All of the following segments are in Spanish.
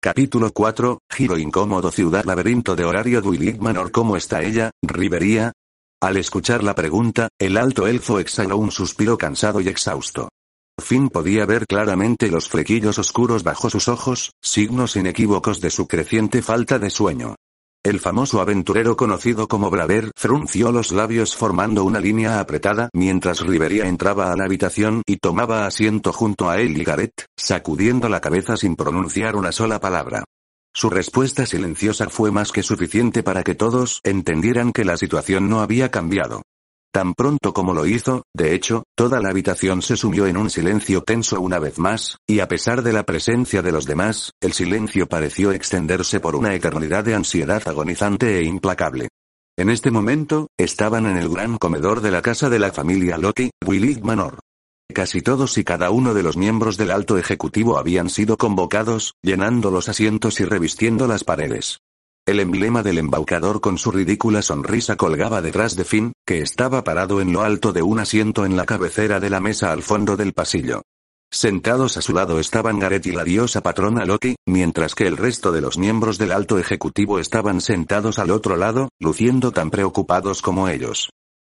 Capítulo 4, Giro incómodo Ciudad Laberinto de Horario Duilig ¿Cómo está ella, Rivería? Al escuchar la pregunta, el alto elfo exhaló un suspiro cansado y exhausto. Fin podía ver claramente los flequillos oscuros bajo sus ojos, signos inequívocos de su creciente falta de sueño. El famoso aventurero conocido como Braver frunció los labios formando una línea apretada mientras Rivería entraba a la habitación y tomaba asiento junto a él y Gareth, sacudiendo la cabeza sin pronunciar una sola palabra. Su respuesta silenciosa fue más que suficiente para que todos entendieran que la situación no había cambiado. Tan pronto como lo hizo, de hecho, toda la habitación se sumió en un silencio tenso una vez más, y a pesar de la presencia de los demás, el silencio pareció extenderse por una eternidad de ansiedad agonizante e implacable. En este momento, estaban en el gran comedor de la casa de la familia Loki, Willig Manor. Casi todos y cada uno de los miembros del alto ejecutivo habían sido convocados, llenando los asientos y revistiendo las paredes. El emblema del embaucador con su ridícula sonrisa colgaba detrás de Finn, que estaba parado en lo alto de un asiento en la cabecera de la mesa al fondo del pasillo. Sentados a su lado estaban Gareth y la diosa patrona Loki, mientras que el resto de los miembros del alto ejecutivo estaban sentados al otro lado, luciendo tan preocupados como ellos.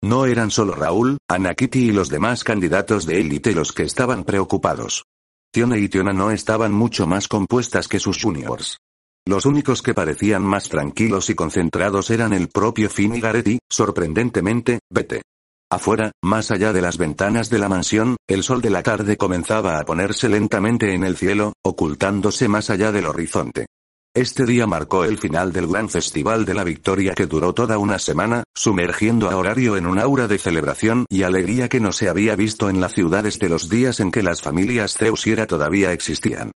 No eran solo Raúl, Anakiti y los demás candidatos de élite los que estaban preocupados. Tiona y Tiona no estaban mucho más compuestas que sus juniors. Los únicos que parecían más tranquilos y concentrados eran el propio Finn y, sorprendentemente, vete Afuera, más allá de las ventanas de la mansión, el sol de la tarde comenzaba a ponerse lentamente en el cielo, ocultándose más allá del horizonte. Este día marcó el final del gran festival de la victoria que duró toda una semana, sumergiendo a horario en un aura de celebración y alegría que no se había visto en la ciudad desde los días en que las familias Zeus era todavía existían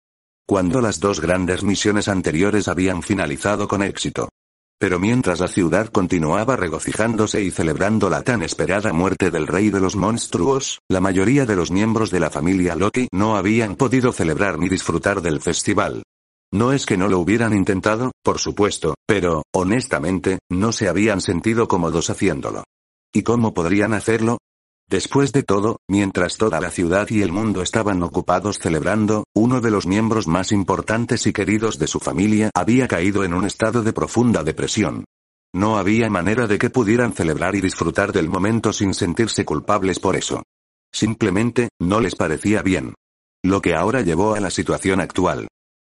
cuando las dos grandes misiones anteriores habían finalizado con éxito. Pero mientras la ciudad continuaba regocijándose y celebrando la tan esperada muerte del rey de los monstruos, la mayoría de los miembros de la familia Loki no habían podido celebrar ni disfrutar del festival. No es que no lo hubieran intentado, por supuesto, pero, honestamente, no se habían sentido cómodos haciéndolo. ¿Y cómo podrían hacerlo? Después de todo, mientras toda la ciudad y el mundo estaban ocupados celebrando, uno de los miembros más importantes y queridos de su familia había caído en un estado de profunda depresión. No había manera de que pudieran celebrar y disfrutar del momento sin sentirse culpables por eso. Simplemente, no les parecía bien. Lo que ahora llevó a la situación actual.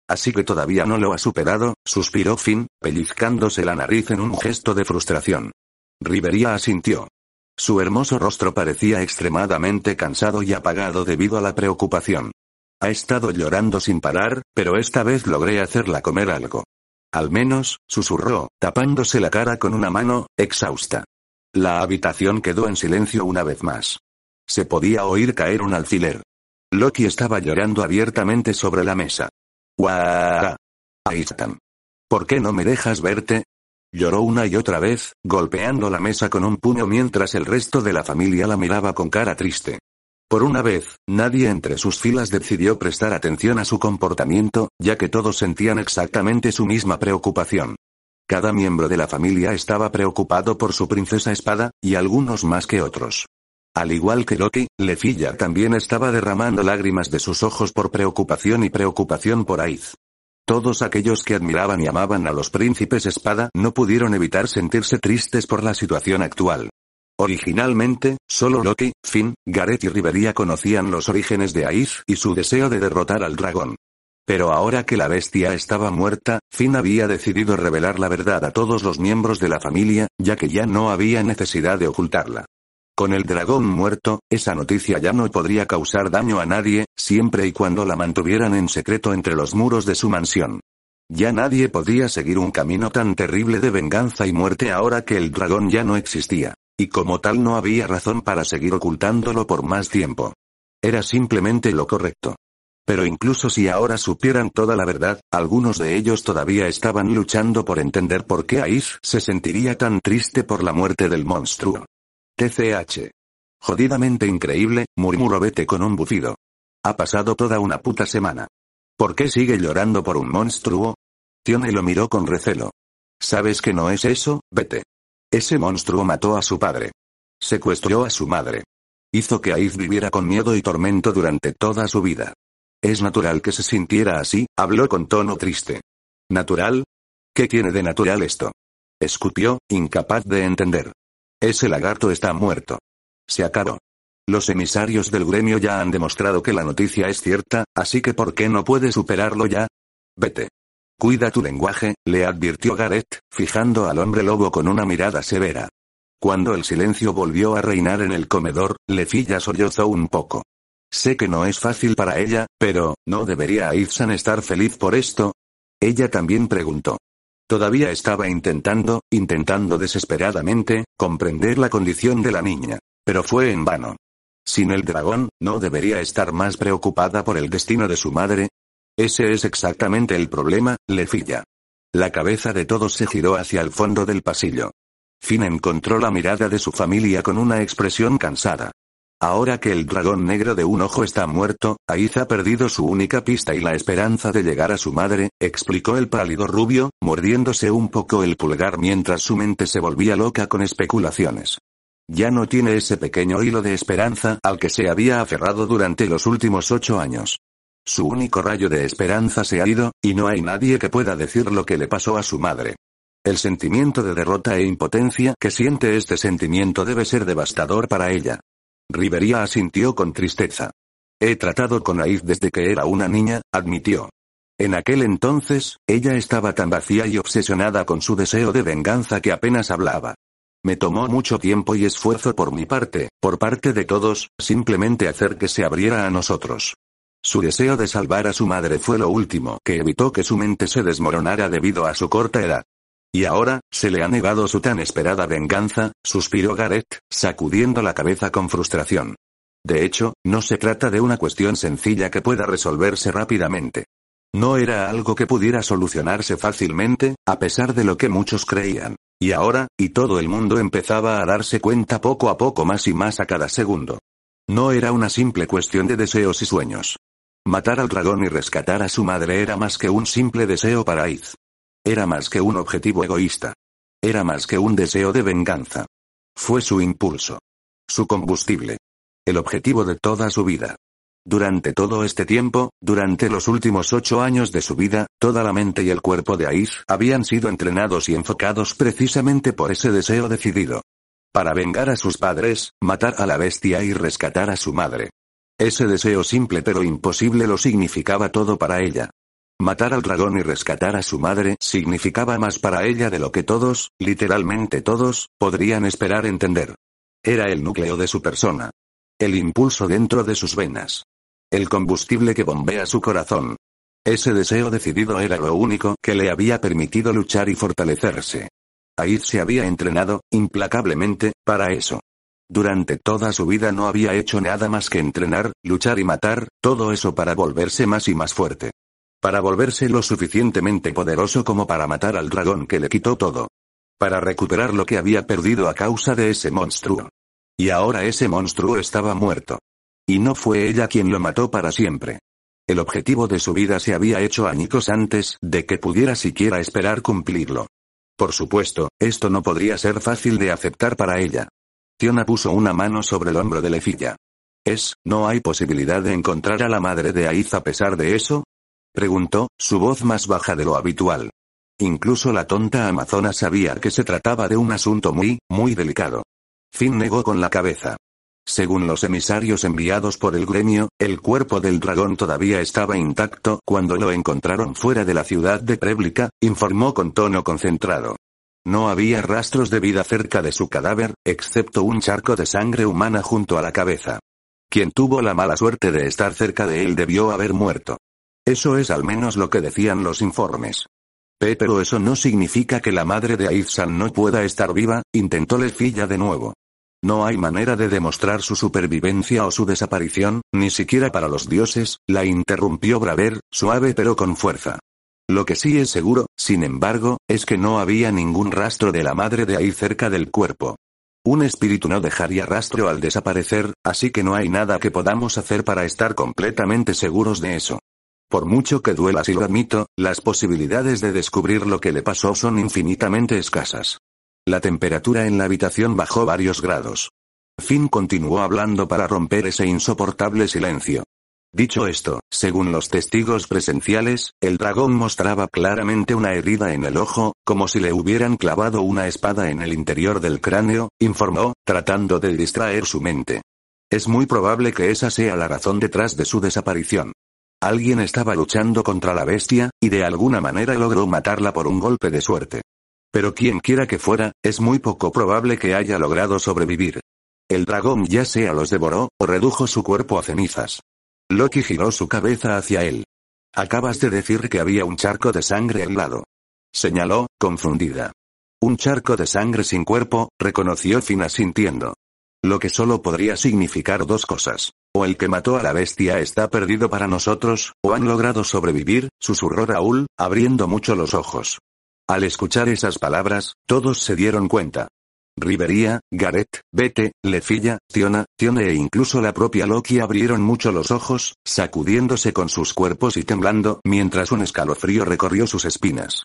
Así que todavía no lo ha superado, suspiró Finn, pellizcándose la nariz en un gesto de frustración. Rivería asintió. Su hermoso rostro parecía extremadamente cansado y apagado debido a la preocupación. Ha estado llorando sin parar, pero esta vez logré hacerla comer algo. Al menos, susurró, tapándose la cara con una mano, exhausta. La habitación quedó en silencio una vez más. Se podía oír caer un alfiler. Loki estaba llorando abiertamente sobre la mesa. ¡Guau! están! ¿Por qué no me dejas verte? Lloró una y otra vez, golpeando la mesa con un puño mientras el resto de la familia la miraba con cara triste. Por una vez, nadie entre sus filas decidió prestar atención a su comportamiento, ya que todos sentían exactamente su misma preocupación. Cada miembro de la familia estaba preocupado por su princesa espada, y algunos más que otros. Al igual que Loki, Lefilla también estaba derramando lágrimas de sus ojos por preocupación y preocupación por Aiz. Todos aquellos que admiraban y amaban a los príncipes espada no pudieron evitar sentirse tristes por la situación actual. Originalmente, solo Loki, Finn, Gareth y Riveria conocían los orígenes de Ais y su deseo de derrotar al dragón. Pero ahora que la bestia estaba muerta, Finn había decidido revelar la verdad a todos los miembros de la familia, ya que ya no había necesidad de ocultarla. Con el dragón muerto, esa noticia ya no podría causar daño a nadie, siempre y cuando la mantuvieran en secreto entre los muros de su mansión. Ya nadie podía seguir un camino tan terrible de venganza y muerte ahora que el dragón ya no existía. Y como tal no había razón para seguir ocultándolo por más tiempo. Era simplemente lo correcto. Pero incluso si ahora supieran toda la verdad, algunos de ellos todavía estaban luchando por entender por qué Ais se sentiría tan triste por la muerte del monstruo. TCH. Jodidamente increíble, murmuró Vete con un bufido. Ha pasado toda una puta semana. ¿Por qué sigue llorando por un monstruo? Tione lo miró con recelo. ¿Sabes que no es eso, Vete? Ese monstruo mató a su padre. Secuestró a su madre. Hizo que Aiz viviera con miedo y tormento durante toda su vida. Es natural que se sintiera así, habló con tono triste. ¿Natural? ¿Qué tiene de natural esto? Escupió, incapaz de entender. Ese lagarto está muerto. Se acabó. Los emisarios del gremio ya han demostrado que la noticia es cierta, así que ¿por qué no puede superarlo ya? Vete. Cuida tu lenguaje, le advirtió Gareth, fijando al hombre lobo con una mirada severa. Cuando el silencio volvió a reinar en el comedor, Lefilla sollozó un poco. Sé que no es fácil para ella, pero, ¿no debería Aizan estar feliz por esto? Ella también preguntó. Todavía estaba intentando, intentando desesperadamente, comprender la condición de la niña. Pero fue en vano. Sin el dragón, ¿no debería estar más preocupada por el destino de su madre? Ese es exactamente el problema, le filla. La cabeza de todos se giró hacia el fondo del pasillo. Finn encontró la mirada de su familia con una expresión cansada. Ahora que el dragón negro de un ojo está muerto, Aiz ha perdido su única pista y la esperanza de llegar a su madre, explicó el pálido rubio, mordiéndose un poco el pulgar mientras su mente se volvía loca con especulaciones. Ya no tiene ese pequeño hilo de esperanza al que se había aferrado durante los últimos ocho años. Su único rayo de esperanza se ha ido, y no hay nadie que pueda decir lo que le pasó a su madre. El sentimiento de derrota e impotencia que siente este sentimiento debe ser devastador para ella. Rivería asintió con tristeza. He tratado con Aiz desde que era una niña, admitió. En aquel entonces, ella estaba tan vacía y obsesionada con su deseo de venganza que apenas hablaba. Me tomó mucho tiempo y esfuerzo por mi parte, por parte de todos, simplemente hacer que se abriera a nosotros. Su deseo de salvar a su madre fue lo último que evitó que su mente se desmoronara debido a su corta edad. Y ahora, se le ha negado su tan esperada venganza, suspiró Gareth, sacudiendo la cabeza con frustración. De hecho, no se trata de una cuestión sencilla que pueda resolverse rápidamente. No era algo que pudiera solucionarse fácilmente, a pesar de lo que muchos creían. Y ahora, y todo el mundo empezaba a darse cuenta poco a poco más y más a cada segundo. No era una simple cuestión de deseos y sueños. Matar al dragón y rescatar a su madre era más que un simple deseo para Iz. Era más que un objetivo egoísta. Era más que un deseo de venganza. Fue su impulso. Su combustible. El objetivo de toda su vida. Durante todo este tiempo, durante los últimos ocho años de su vida, toda la mente y el cuerpo de Ais habían sido entrenados y enfocados precisamente por ese deseo decidido. Para vengar a sus padres, matar a la bestia y rescatar a su madre. Ese deseo simple pero imposible lo significaba todo para ella. Matar al dragón y rescatar a su madre significaba más para ella de lo que todos, literalmente todos, podrían esperar entender. Era el núcleo de su persona. El impulso dentro de sus venas. El combustible que bombea su corazón. Ese deseo decidido era lo único que le había permitido luchar y fortalecerse. Aid se había entrenado, implacablemente, para eso. Durante toda su vida no había hecho nada más que entrenar, luchar y matar, todo eso para volverse más y más fuerte. Para volverse lo suficientemente poderoso como para matar al dragón que le quitó todo. Para recuperar lo que había perdido a causa de ese monstruo. Y ahora ese monstruo estaba muerto. Y no fue ella quien lo mató para siempre. El objetivo de su vida se había hecho añicos antes de que pudiera siquiera esperar cumplirlo. Por supuesto, esto no podría ser fácil de aceptar para ella. Tiona puso una mano sobre el hombro de Lefilla. Es, no hay posibilidad de encontrar a la madre de Aiz a pesar de eso, preguntó, su voz más baja de lo habitual. Incluso la tonta amazona sabía que se trataba de un asunto muy, muy delicado. Finn negó con la cabeza. Según los emisarios enviados por el gremio, el cuerpo del dragón todavía estaba intacto cuando lo encontraron fuera de la ciudad de Préblica, informó con tono concentrado. No había rastros de vida cerca de su cadáver, excepto un charco de sangre humana junto a la cabeza. Quien tuvo la mala suerte de estar cerca de él debió haber muerto. Eso es al menos lo que decían los informes. Eh, pero eso no significa que la madre de Aizan no pueda estar viva, intentó Lefilla de nuevo. No hay manera de demostrar su supervivencia o su desaparición, ni siquiera para los dioses, la interrumpió Braver, suave pero con fuerza. Lo que sí es seguro, sin embargo, es que no había ningún rastro de la madre de ahí cerca del cuerpo. Un espíritu no dejaría rastro al desaparecer, así que no hay nada que podamos hacer para estar completamente seguros de eso. Por mucho que duela si lo admito, las posibilidades de descubrir lo que le pasó son infinitamente escasas. La temperatura en la habitación bajó varios grados. Finn continuó hablando para romper ese insoportable silencio. Dicho esto, según los testigos presenciales, el dragón mostraba claramente una herida en el ojo, como si le hubieran clavado una espada en el interior del cráneo, informó, tratando de distraer su mente. Es muy probable que esa sea la razón detrás de su desaparición. Alguien estaba luchando contra la bestia, y de alguna manera logró matarla por un golpe de suerte. Pero quien quiera que fuera, es muy poco probable que haya logrado sobrevivir. El dragón ya sea los devoró, o redujo su cuerpo a cenizas. Loki giró su cabeza hacia él. Acabas de decir que había un charco de sangre al lado. Señaló, confundida. Un charco de sangre sin cuerpo, reconoció Fina sintiendo. Lo que solo podría significar dos cosas. O el que mató a la bestia está perdido para nosotros, o han logrado sobrevivir, susurró Raúl, abriendo mucho los ojos. Al escuchar esas palabras, todos se dieron cuenta. Rivería, Gareth, Bete, Lefilla, Tiona, Tione e incluso la propia Loki abrieron mucho los ojos, sacudiéndose con sus cuerpos y temblando mientras un escalofrío recorrió sus espinas.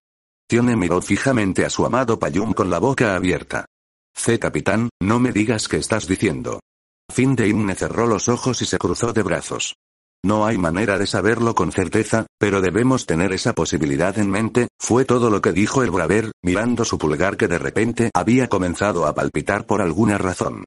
Tione miró fijamente a su amado Payum con la boca abierta. C. Capitán, no me digas que estás diciendo. Fin de Himne cerró los ojos y se cruzó de brazos. No hay manera de saberlo con certeza, pero debemos tener esa posibilidad en mente, fue todo lo que dijo el braver, mirando su pulgar que de repente había comenzado a palpitar por alguna razón.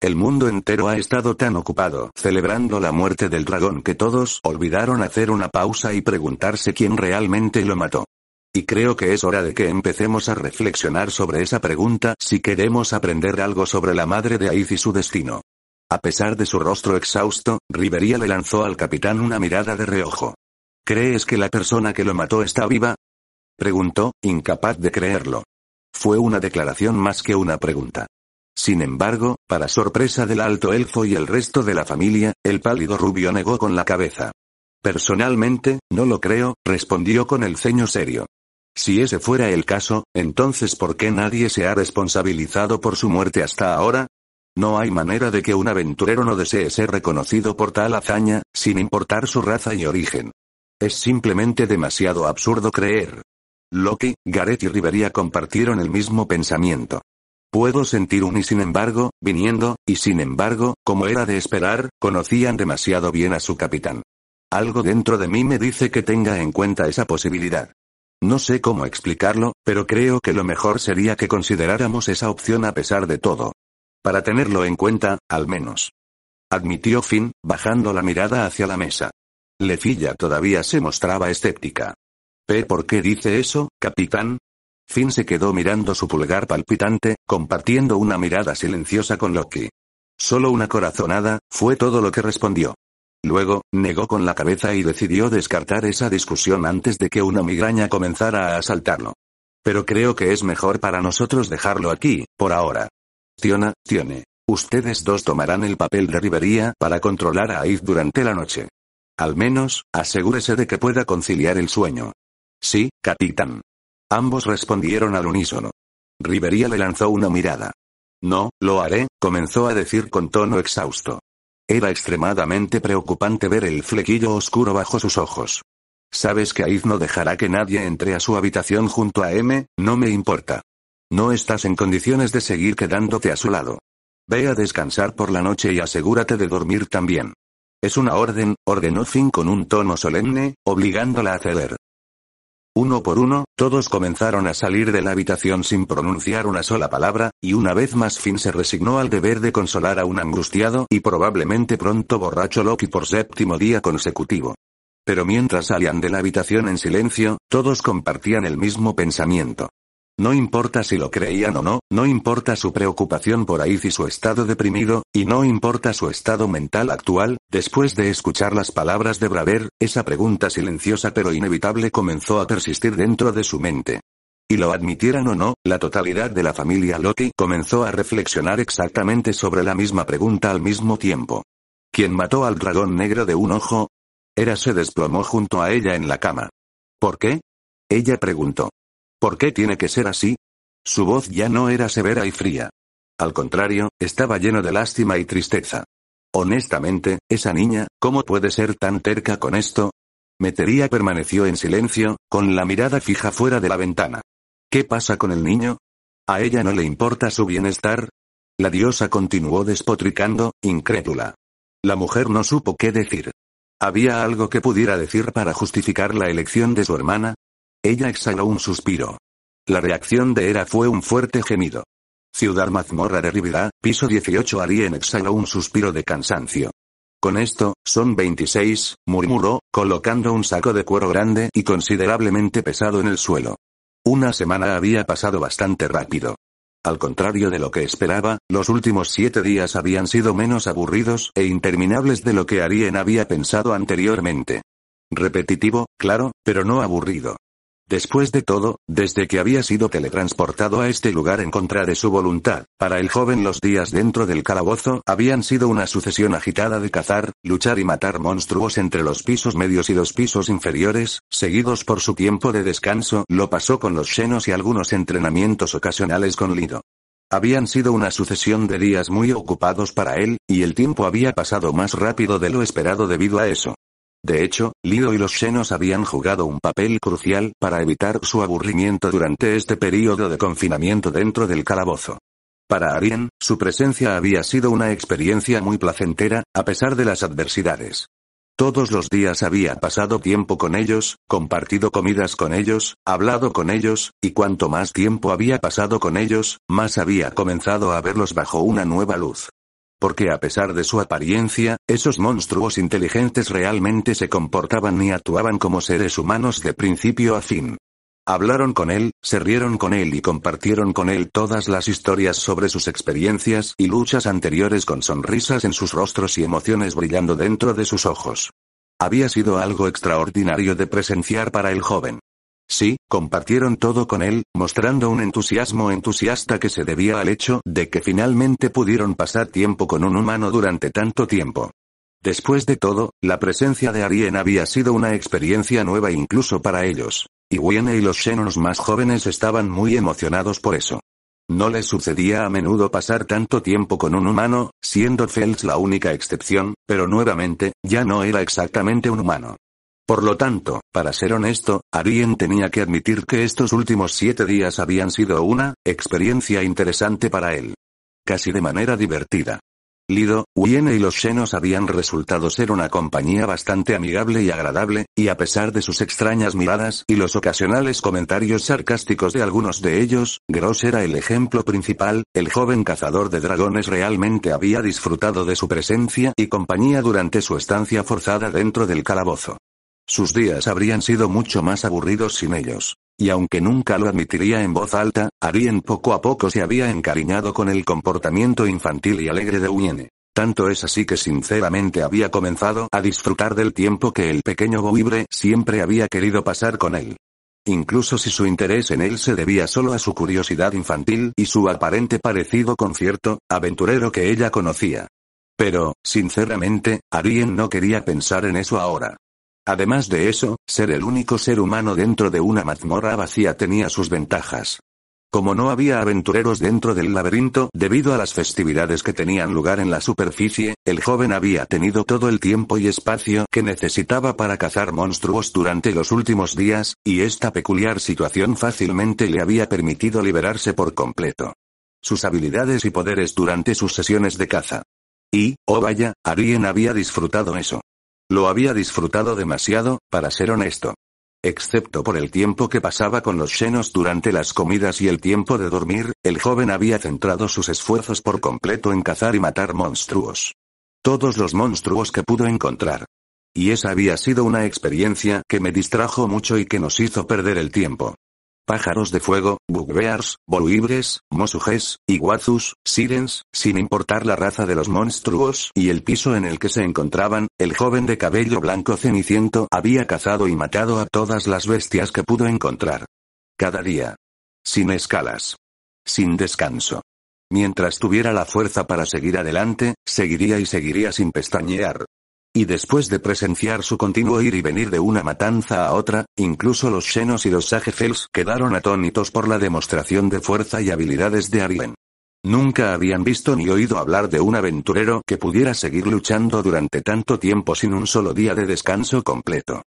El mundo entero ha estado tan ocupado celebrando la muerte del dragón que todos olvidaron hacer una pausa y preguntarse quién realmente lo mató. Y creo que es hora de que empecemos a reflexionar sobre esa pregunta si queremos aprender algo sobre la madre de Aiz y su destino. A pesar de su rostro exhausto, Rivería le lanzó al capitán una mirada de reojo. ¿Crees que la persona que lo mató está viva? Preguntó, incapaz de creerlo. Fue una declaración más que una pregunta. Sin embargo, para sorpresa del alto elfo y el resto de la familia, el pálido rubio negó con la cabeza. Personalmente, no lo creo, respondió con el ceño serio. Si ese fuera el caso, entonces ¿por qué nadie se ha responsabilizado por su muerte hasta ahora? No hay manera de que un aventurero no desee ser reconocido por tal hazaña, sin importar su raza y origen. Es simplemente demasiado absurdo creer. Loki, Gareth y Riveria compartieron el mismo pensamiento. Puedo sentir un y sin embargo, viniendo, y sin embargo, como era de esperar, conocían demasiado bien a su capitán. Algo dentro de mí me dice que tenga en cuenta esa posibilidad. No sé cómo explicarlo, pero creo que lo mejor sería que consideráramos esa opción a pesar de todo. Para tenerlo en cuenta, al menos. Admitió Finn, bajando la mirada hacia la mesa. Lefilla todavía se mostraba escéptica. ¿P por qué dice eso, capitán? Finn se quedó mirando su pulgar palpitante, compartiendo una mirada silenciosa con Loki. Solo una corazonada, fue todo lo que respondió. Luego, negó con la cabeza y decidió descartar esa discusión antes de que una migraña comenzara a asaltarlo. Pero creo que es mejor para nosotros dejarlo aquí, por ahora. Tiona, Tione. Ustedes dos tomarán el papel de Rivería para controlar a Aid durante la noche. Al menos, asegúrese de que pueda conciliar el sueño. Sí, capitán. Ambos respondieron al unísono. Rivería le lanzó una mirada. No, lo haré, comenzó a decir con tono exhausto. Era extremadamente preocupante ver el flequillo oscuro bajo sus ojos. Sabes que Aiz no dejará que nadie entre a su habitación junto a M, no me importa. No estás en condiciones de seguir quedándote a su lado. Ve a descansar por la noche y asegúrate de dormir también. Es una orden, ordenó Finn con un tono solemne, obligándola a ceder. Uno por uno, todos comenzaron a salir de la habitación sin pronunciar una sola palabra, y una vez más Finn se resignó al deber de consolar a un angustiado y probablemente pronto borracho Loki por séptimo día consecutivo. Pero mientras salían de la habitación en silencio, todos compartían el mismo pensamiento. No importa si lo creían o no, no importa su preocupación por Aiz y su estado deprimido, y no importa su estado mental actual, después de escuchar las palabras de Braver, esa pregunta silenciosa pero inevitable comenzó a persistir dentro de su mente. Y lo admitieran o no, la totalidad de la familia Loki comenzó a reflexionar exactamente sobre la misma pregunta al mismo tiempo. ¿Quién mató al dragón negro de un ojo? Era se desplomó junto a ella en la cama. ¿Por qué? Ella preguntó. ¿Por qué tiene que ser así? Su voz ya no era severa y fría. Al contrario, estaba lleno de lástima y tristeza. Honestamente, esa niña, ¿cómo puede ser tan terca con esto? Metería permaneció en silencio, con la mirada fija fuera de la ventana. ¿Qué pasa con el niño? ¿A ella no le importa su bienestar? La diosa continuó despotricando, incrédula. La mujer no supo qué decir. ¿Había algo que pudiera decir para justificar la elección de su hermana? Ella exhaló un suspiro. La reacción de Era fue un fuerte gemido. Ciudad Mazmorra de Rivera, piso 18 Arien exhaló un suspiro de cansancio. Con esto, son 26, murmuró, colocando un saco de cuero grande y considerablemente pesado en el suelo. Una semana había pasado bastante rápido. Al contrario de lo que esperaba, los últimos siete días habían sido menos aburridos e interminables de lo que Arien había pensado anteriormente. Repetitivo, claro, pero no aburrido. Después de todo, desde que había sido teletransportado a este lugar en contra de su voluntad, para el joven los días dentro del calabozo habían sido una sucesión agitada de cazar, luchar y matar monstruos entre los pisos medios y los pisos inferiores, seguidos por su tiempo de descanso, lo pasó con los llenos y algunos entrenamientos ocasionales con Lido. Habían sido una sucesión de días muy ocupados para él, y el tiempo había pasado más rápido de lo esperado debido a eso. De hecho, Lido y los Xenos habían jugado un papel crucial para evitar su aburrimiento durante este período de confinamiento dentro del calabozo. Para Arien, su presencia había sido una experiencia muy placentera, a pesar de las adversidades. Todos los días había pasado tiempo con ellos, compartido comidas con ellos, hablado con ellos, y cuanto más tiempo había pasado con ellos, más había comenzado a verlos bajo una nueva luz. Porque a pesar de su apariencia, esos monstruos inteligentes realmente se comportaban y actuaban como seres humanos de principio a fin. Hablaron con él, se rieron con él y compartieron con él todas las historias sobre sus experiencias y luchas anteriores con sonrisas en sus rostros y emociones brillando dentro de sus ojos. Había sido algo extraordinario de presenciar para el joven. Sí, compartieron todo con él, mostrando un entusiasmo entusiasta que se debía al hecho de que finalmente pudieron pasar tiempo con un humano durante tanto tiempo. Después de todo, la presencia de Arien había sido una experiencia nueva incluso para ellos. Y Wiene y los Xenos más jóvenes estaban muy emocionados por eso. No les sucedía a menudo pasar tanto tiempo con un humano, siendo Fels la única excepción, pero nuevamente, ya no era exactamente un humano. Por lo tanto, para ser honesto, Arien tenía que admitir que estos últimos siete días habían sido una experiencia interesante para él. Casi de manera divertida. Lido, Wiene y los Xenos habían resultado ser una compañía bastante amigable y agradable, y a pesar de sus extrañas miradas y los ocasionales comentarios sarcásticos de algunos de ellos, Gross era el ejemplo principal, el joven cazador de dragones realmente había disfrutado de su presencia y compañía durante su estancia forzada dentro del calabozo. Sus días habrían sido mucho más aburridos sin ellos. Y aunque nunca lo admitiría en voz alta, Arien poco a poco se había encariñado con el comportamiento infantil y alegre de Uyene. Tanto es así que sinceramente había comenzado a disfrutar del tiempo que el pequeño Boibre siempre había querido pasar con él. Incluso si su interés en él se debía solo a su curiosidad infantil y su aparente parecido con cierto aventurero que ella conocía. Pero, sinceramente, Arien no quería pensar en eso ahora. Además de eso, ser el único ser humano dentro de una mazmorra vacía tenía sus ventajas. Como no había aventureros dentro del laberinto debido a las festividades que tenían lugar en la superficie, el joven había tenido todo el tiempo y espacio que necesitaba para cazar monstruos durante los últimos días, y esta peculiar situación fácilmente le había permitido liberarse por completo. Sus habilidades y poderes durante sus sesiones de caza. Y, oh vaya, Arien había disfrutado eso. Lo había disfrutado demasiado, para ser honesto. Excepto por el tiempo que pasaba con los llenos durante las comidas y el tiempo de dormir, el joven había centrado sus esfuerzos por completo en cazar y matar monstruos. Todos los monstruos que pudo encontrar. Y esa había sido una experiencia que me distrajo mucho y que nos hizo perder el tiempo pájaros de fuego, bugbears, boluibres, mosujes, iguazus, sirens, sin importar la raza de los monstruos y el piso en el que se encontraban, el joven de cabello blanco ceniciento había cazado y matado a todas las bestias que pudo encontrar. Cada día. Sin escalas. Sin descanso. Mientras tuviera la fuerza para seguir adelante, seguiría y seguiría sin pestañear, y después de presenciar su continuo ir y venir de una matanza a otra, incluso los Shenos y los Sagefels quedaron atónitos por la demostración de fuerza y habilidades de Arien. Nunca habían visto ni oído hablar de un aventurero que pudiera seguir luchando durante tanto tiempo sin un solo día de descanso completo.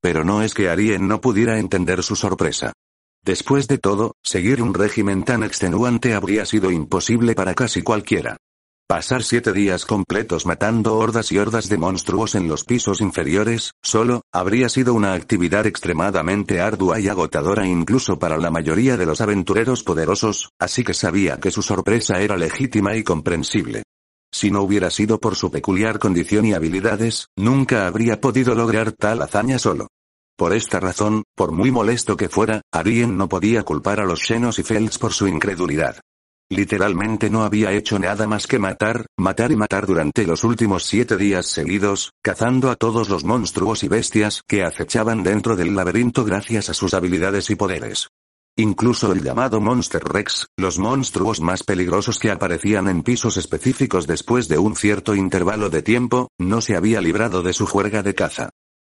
Pero no es que Arien no pudiera entender su sorpresa. Después de todo, seguir un régimen tan extenuante habría sido imposible para casi cualquiera. Pasar siete días completos matando hordas y hordas de monstruos en los pisos inferiores, solo, habría sido una actividad extremadamente ardua y agotadora incluso para la mayoría de los aventureros poderosos, así que sabía que su sorpresa era legítima y comprensible. Si no hubiera sido por su peculiar condición y habilidades, nunca habría podido lograr tal hazaña solo. Por esta razón, por muy molesto que fuera, Arien no podía culpar a los Xenos y Fels por su incredulidad. Literalmente no había hecho nada más que matar, matar y matar durante los últimos siete días seguidos, cazando a todos los monstruos y bestias que acechaban dentro del laberinto gracias a sus habilidades y poderes. Incluso el llamado Monster Rex, los monstruos más peligrosos que aparecían en pisos específicos después de un cierto intervalo de tiempo, no se había librado de su juerga de caza.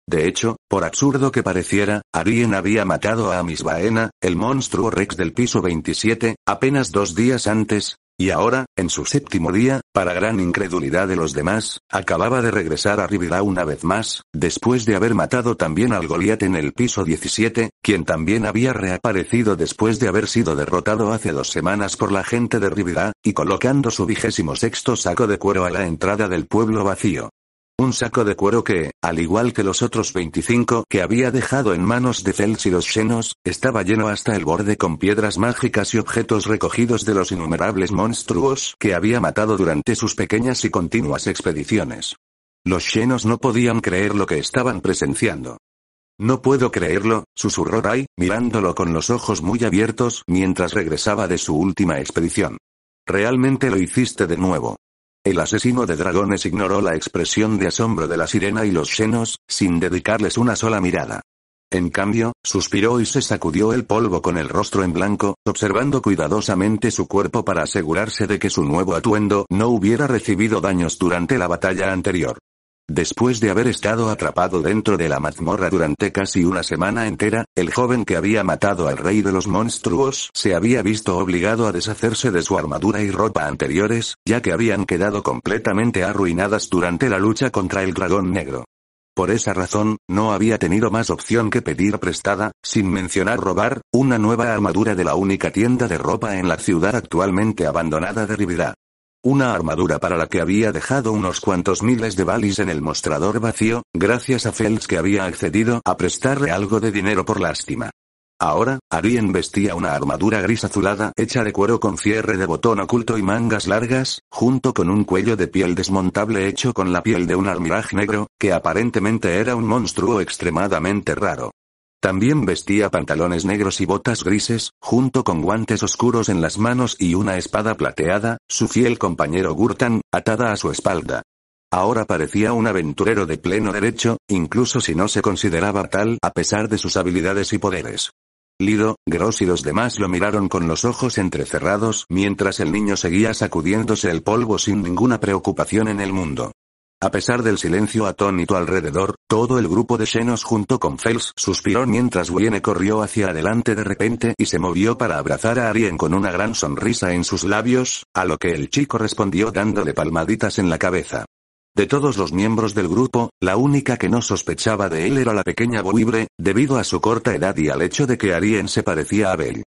De hecho, por absurdo que pareciera, Arien había matado a Misbaena, el monstruo Rex del piso 27, apenas dos días antes, y ahora, en su séptimo día, para gran incredulidad de los demás, acababa de regresar a Rivirá una vez más, después de haber matado también al Goliat en el piso 17, quien también había reaparecido después de haber sido derrotado hace dos semanas por la gente de Rivirá, y colocando su vigésimo sexto saco de cuero a la entrada del pueblo vacío. Un saco de cuero que, al igual que los otros 25 que había dejado en manos de Celsius y los estaba lleno hasta el borde con piedras mágicas y objetos recogidos de los innumerables monstruos que había matado durante sus pequeñas y continuas expediciones. Los llenos no podían creer lo que estaban presenciando. No puedo creerlo, susurró Rai, mirándolo con los ojos muy abiertos mientras regresaba de su última expedición. Realmente lo hiciste de nuevo. El asesino de dragones ignoró la expresión de asombro de la sirena y los senos, sin dedicarles una sola mirada. En cambio, suspiró y se sacudió el polvo con el rostro en blanco, observando cuidadosamente su cuerpo para asegurarse de que su nuevo atuendo no hubiera recibido daños durante la batalla anterior. Después de haber estado atrapado dentro de la mazmorra durante casi una semana entera, el joven que había matado al rey de los monstruos se había visto obligado a deshacerse de su armadura y ropa anteriores, ya que habían quedado completamente arruinadas durante la lucha contra el dragón negro. Por esa razón, no había tenido más opción que pedir prestada, sin mencionar robar, una nueva armadura de la única tienda de ropa en la ciudad actualmente abandonada de Rivera. Una armadura para la que había dejado unos cuantos miles de balis en el mostrador vacío, gracias a Fels que había accedido a prestarle algo de dinero por lástima. Ahora, Arien vestía una armadura gris azulada hecha de cuero con cierre de botón oculto y mangas largas, junto con un cuello de piel desmontable hecho con la piel de un almiraj negro, que aparentemente era un monstruo extremadamente raro. También vestía pantalones negros y botas grises, junto con guantes oscuros en las manos y una espada plateada, su fiel compañero Gurtan, atada a su espalda. Ahora parecía un aventurero de pleno derecho, incluso si no se consideraba tal a pesar de sus habilidades y poderes. Lido, Gross y los demás lo miraron con los ojos entrecerrados mientras el niño seguía sacudiéndose el polvo sin ninguna preocupación en el mundo. A pesar del silencio atónito alrededor, todo el grupo de Xenos junto con Fels suspiró mientras Viene corrió hacia adelante de repente y se movió para abrazar a Arien con una gran sonrisa en sus labios, a lo que el chico respondió dándole palmaditas en la cabeza. De todos los miembros del grupo, la única que no sospechaba de él era la pequeña Boibre, debido a su corta edad y al hecho de que Arien se parecía a Bell.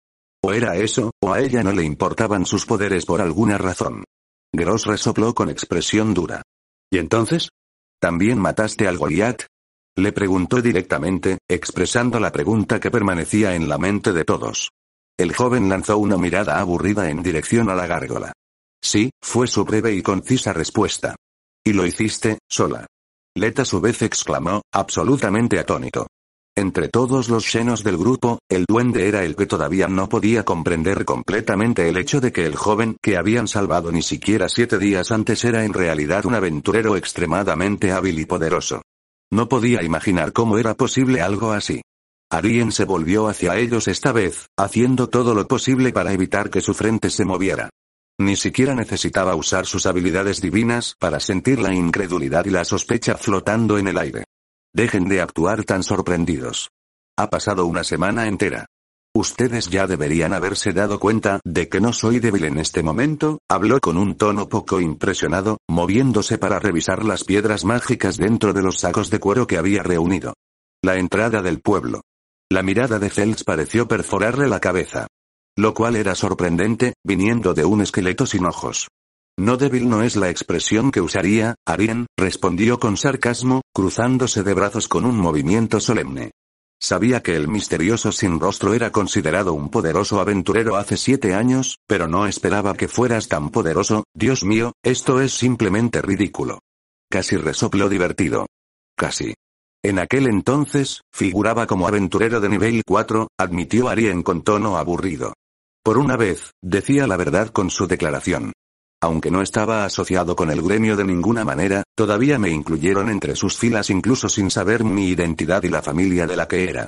O era eso, o a ella no le importaban sus poderes por alguna razón. Gross resopló con expresión dura. ¿Y entonces? ¿También mataste al Goliat? Le preguntó directamente, expresando la pregunta que permanecía en la mente de todos. El joven lanzó una mirada aburrida en dirección a la gárgola. Sí, fue su breve y concisa respuesta. Y lo hiciste, sola. Leta a su vez exclamó, absolutamente atónito. Entre todos los senos del grupo, el duende era el que todavía no podía comprender completamente el hecho de que el joven que habían salvado ni siquiera siete días antes era en realidad un aventurero extremadamente hábil y poderoso. No podía imaginar cómo era posible algo así. Arien se volvió hacia ellos esta vez, haciendo todo lo posible para evitar que su frente se moviera. Ni siquiera necesitaba usar sus habilidades divinas para sentir la incredulidad y la sospecha flotando en el aire. Dejen de actuar tan sorprendidos. Ha pasado una semana entera. Ustedes ya deberían haberse dado cuenta de que no soy débil en este momento, habló con un tono poco impresionado, moviéndose para revisar las piedras mágicas dentro de los sacos de cuero que había reunido. La entrada del pueblo. La mirada de Fels pareció perforarle la cabeza. Lo cual era sorprendente, viniendo de un esqueleto sin ojos. No débil no es la expresión que usaría, Arien, respondió con sarcasmo, cruzándose de brazos con un movimiento solemne. Sabía que el misterioso sin rostro era considerado un poderoso aventurero hace siete años, pero no esperaba que fueras tan poderoso, Dios mío, esto es simplemente ridículo. Casi resopló divertido. Casi. En aquel entonces, figuraba como aventurero de nivel 4, admitió Arien con tono aburrido. Por una vez, decía la verdad con su declaración. Aunque no estaba asociado con el gremio de ninguna manera, todavía me incluyeron entre sus filas incluso sin saber mi identidad y la familia de la que era.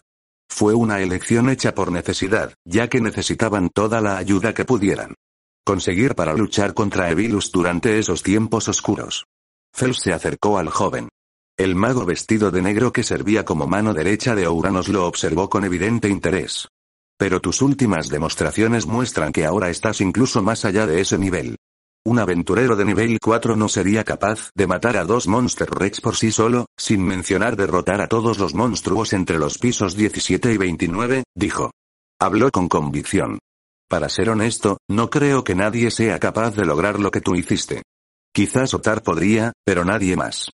Fue una elección hecha por necesidad, ya que necesitaban toda la ayuda que pudieran conseguir para luchar contra Evilus durante esos tiempos oscuros. Fels se acercó al joven. El mago vestido de negro que servía como mano derecha de Ouranos lo observó con evidente interés. Pero tus últimas demostraciones muestran que ahora estás incluso más allá de ese nivel. Un aventurero de nivel 4 no sería capaz de matar a dos Monster Rex por sí solo, sin mencionar derrotar a todos los monstruos entre los pisos 17 y 29, dijo. Habló con convicción. Para ser honesto, no creo que nadie sea capaz de lograr lo que tú hiciste. Quizás Otar podría, pero nadie más.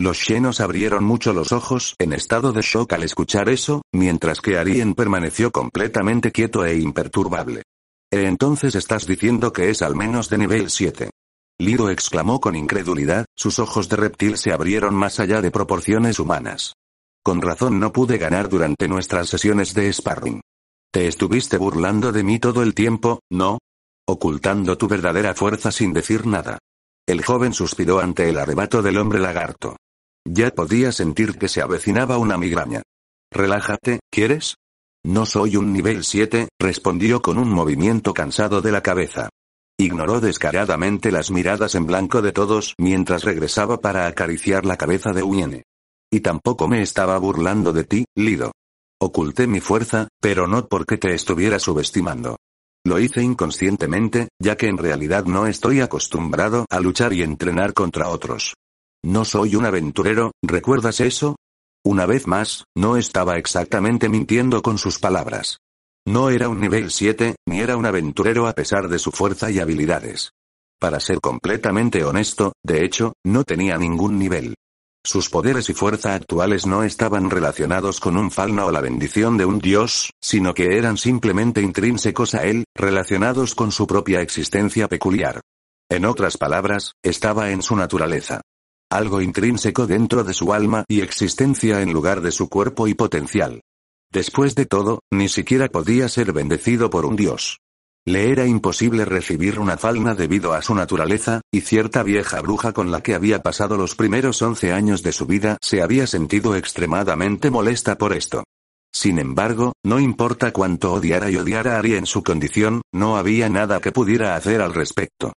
Los llenos abrieron mucho los ojos en estado de shock al escuchar eso, mientras que Arien permaneció completamente quieto e imperturbable. E entonces estás diciendo que es al menos de nivel 7. Lido exclamó con incredulidad, sus ojos de reptil se abrieron más allá de proporciones humanas. Con razón no pude ganar durante nuestras sesiones de sparring. Te estuviste burlando de mí todo el tiempo, ¿no? Ocultando tu verdadera fuerza sin decir nada. El joven suspiró ante el arrebato del hombre lagarto. Ya podía sentir que se avecinaba una migraña. Relájate, ¿quieres? No soy un nivel 7, respondió con un movimiento cansado de la cabeza. Ignoró descaradamente las miradas en blanco de todos mientras regresaba para acariciar la cabeza de Uyene. Y tampoco me estaba burlando de ti, Lido. Oculté mi fuerza, pero no porque te estuviera subestimando. Lo hice inconscientemente, ya que en realidad no estoy acostumbrado a luchar y entrenar contra otros. No soy un aventurero, ¿recuerdas eso? Una vez más, no estaba exactamente mintiendo con sus palabras. No era un nivel 7, ni era un aventurero a pesar de su fuerza y habilidades. Para ser completamente honesto, de hecho, no tenía ningún nivel. Sus poderes y fuerza actuales no estaban relacionados con un falna o la bendición de un dios, sino que eran simplemente intrínsecos a él, relacionados con su propia existencia peculiar. En otras palabras, estaba en su naturaleza algo intrínseco dentro de su alma y existencia en lugar de su cuerpo y potencial. Después de todo, ni siquiera podía ser bendecido por un dios. Le era imposible recibir una falna debido a su naturaleza, y cierta vieja bruja con la que había pasado los primeros once años de su vida se había sentido extremadamente molesta por esto. Sin embargo, no importa cuánto odiara y odiara a Ari en su condición, no había nada que pudiera hacer al respecto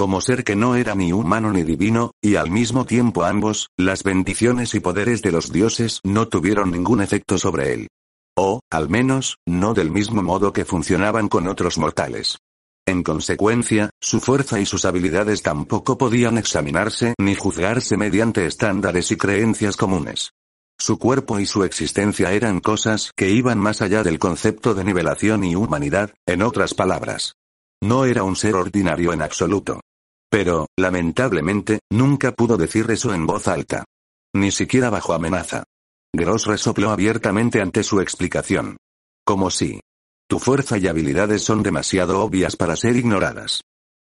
como ser que no era ni humano ni divino, y al mismo tiempo ambos, las bendiciones y poderes de los dioses no tuvieron ningún efecto sobre él. O, al menos, no del mismo modo que funcionaban con otros mortales. En consecuencia, su fuerza y sus habilidades tampoco podían examinarse ni juzgarse mediante estándares y creencias comunes. Su cuerpo y su existencia eran cosas que iban más allá del concepto de nivelación y humanidad, en otras palabras. No era un ser ordinario en absoluto. Pero, lamentablemente, nunca pudo decir eso en voz alta. Ni siquiera bajo amenaza. Gross resopló abiertamente ante su explicación. Como si. Tu fuerza y habilidades son demasiado obvias para ser ignoradas.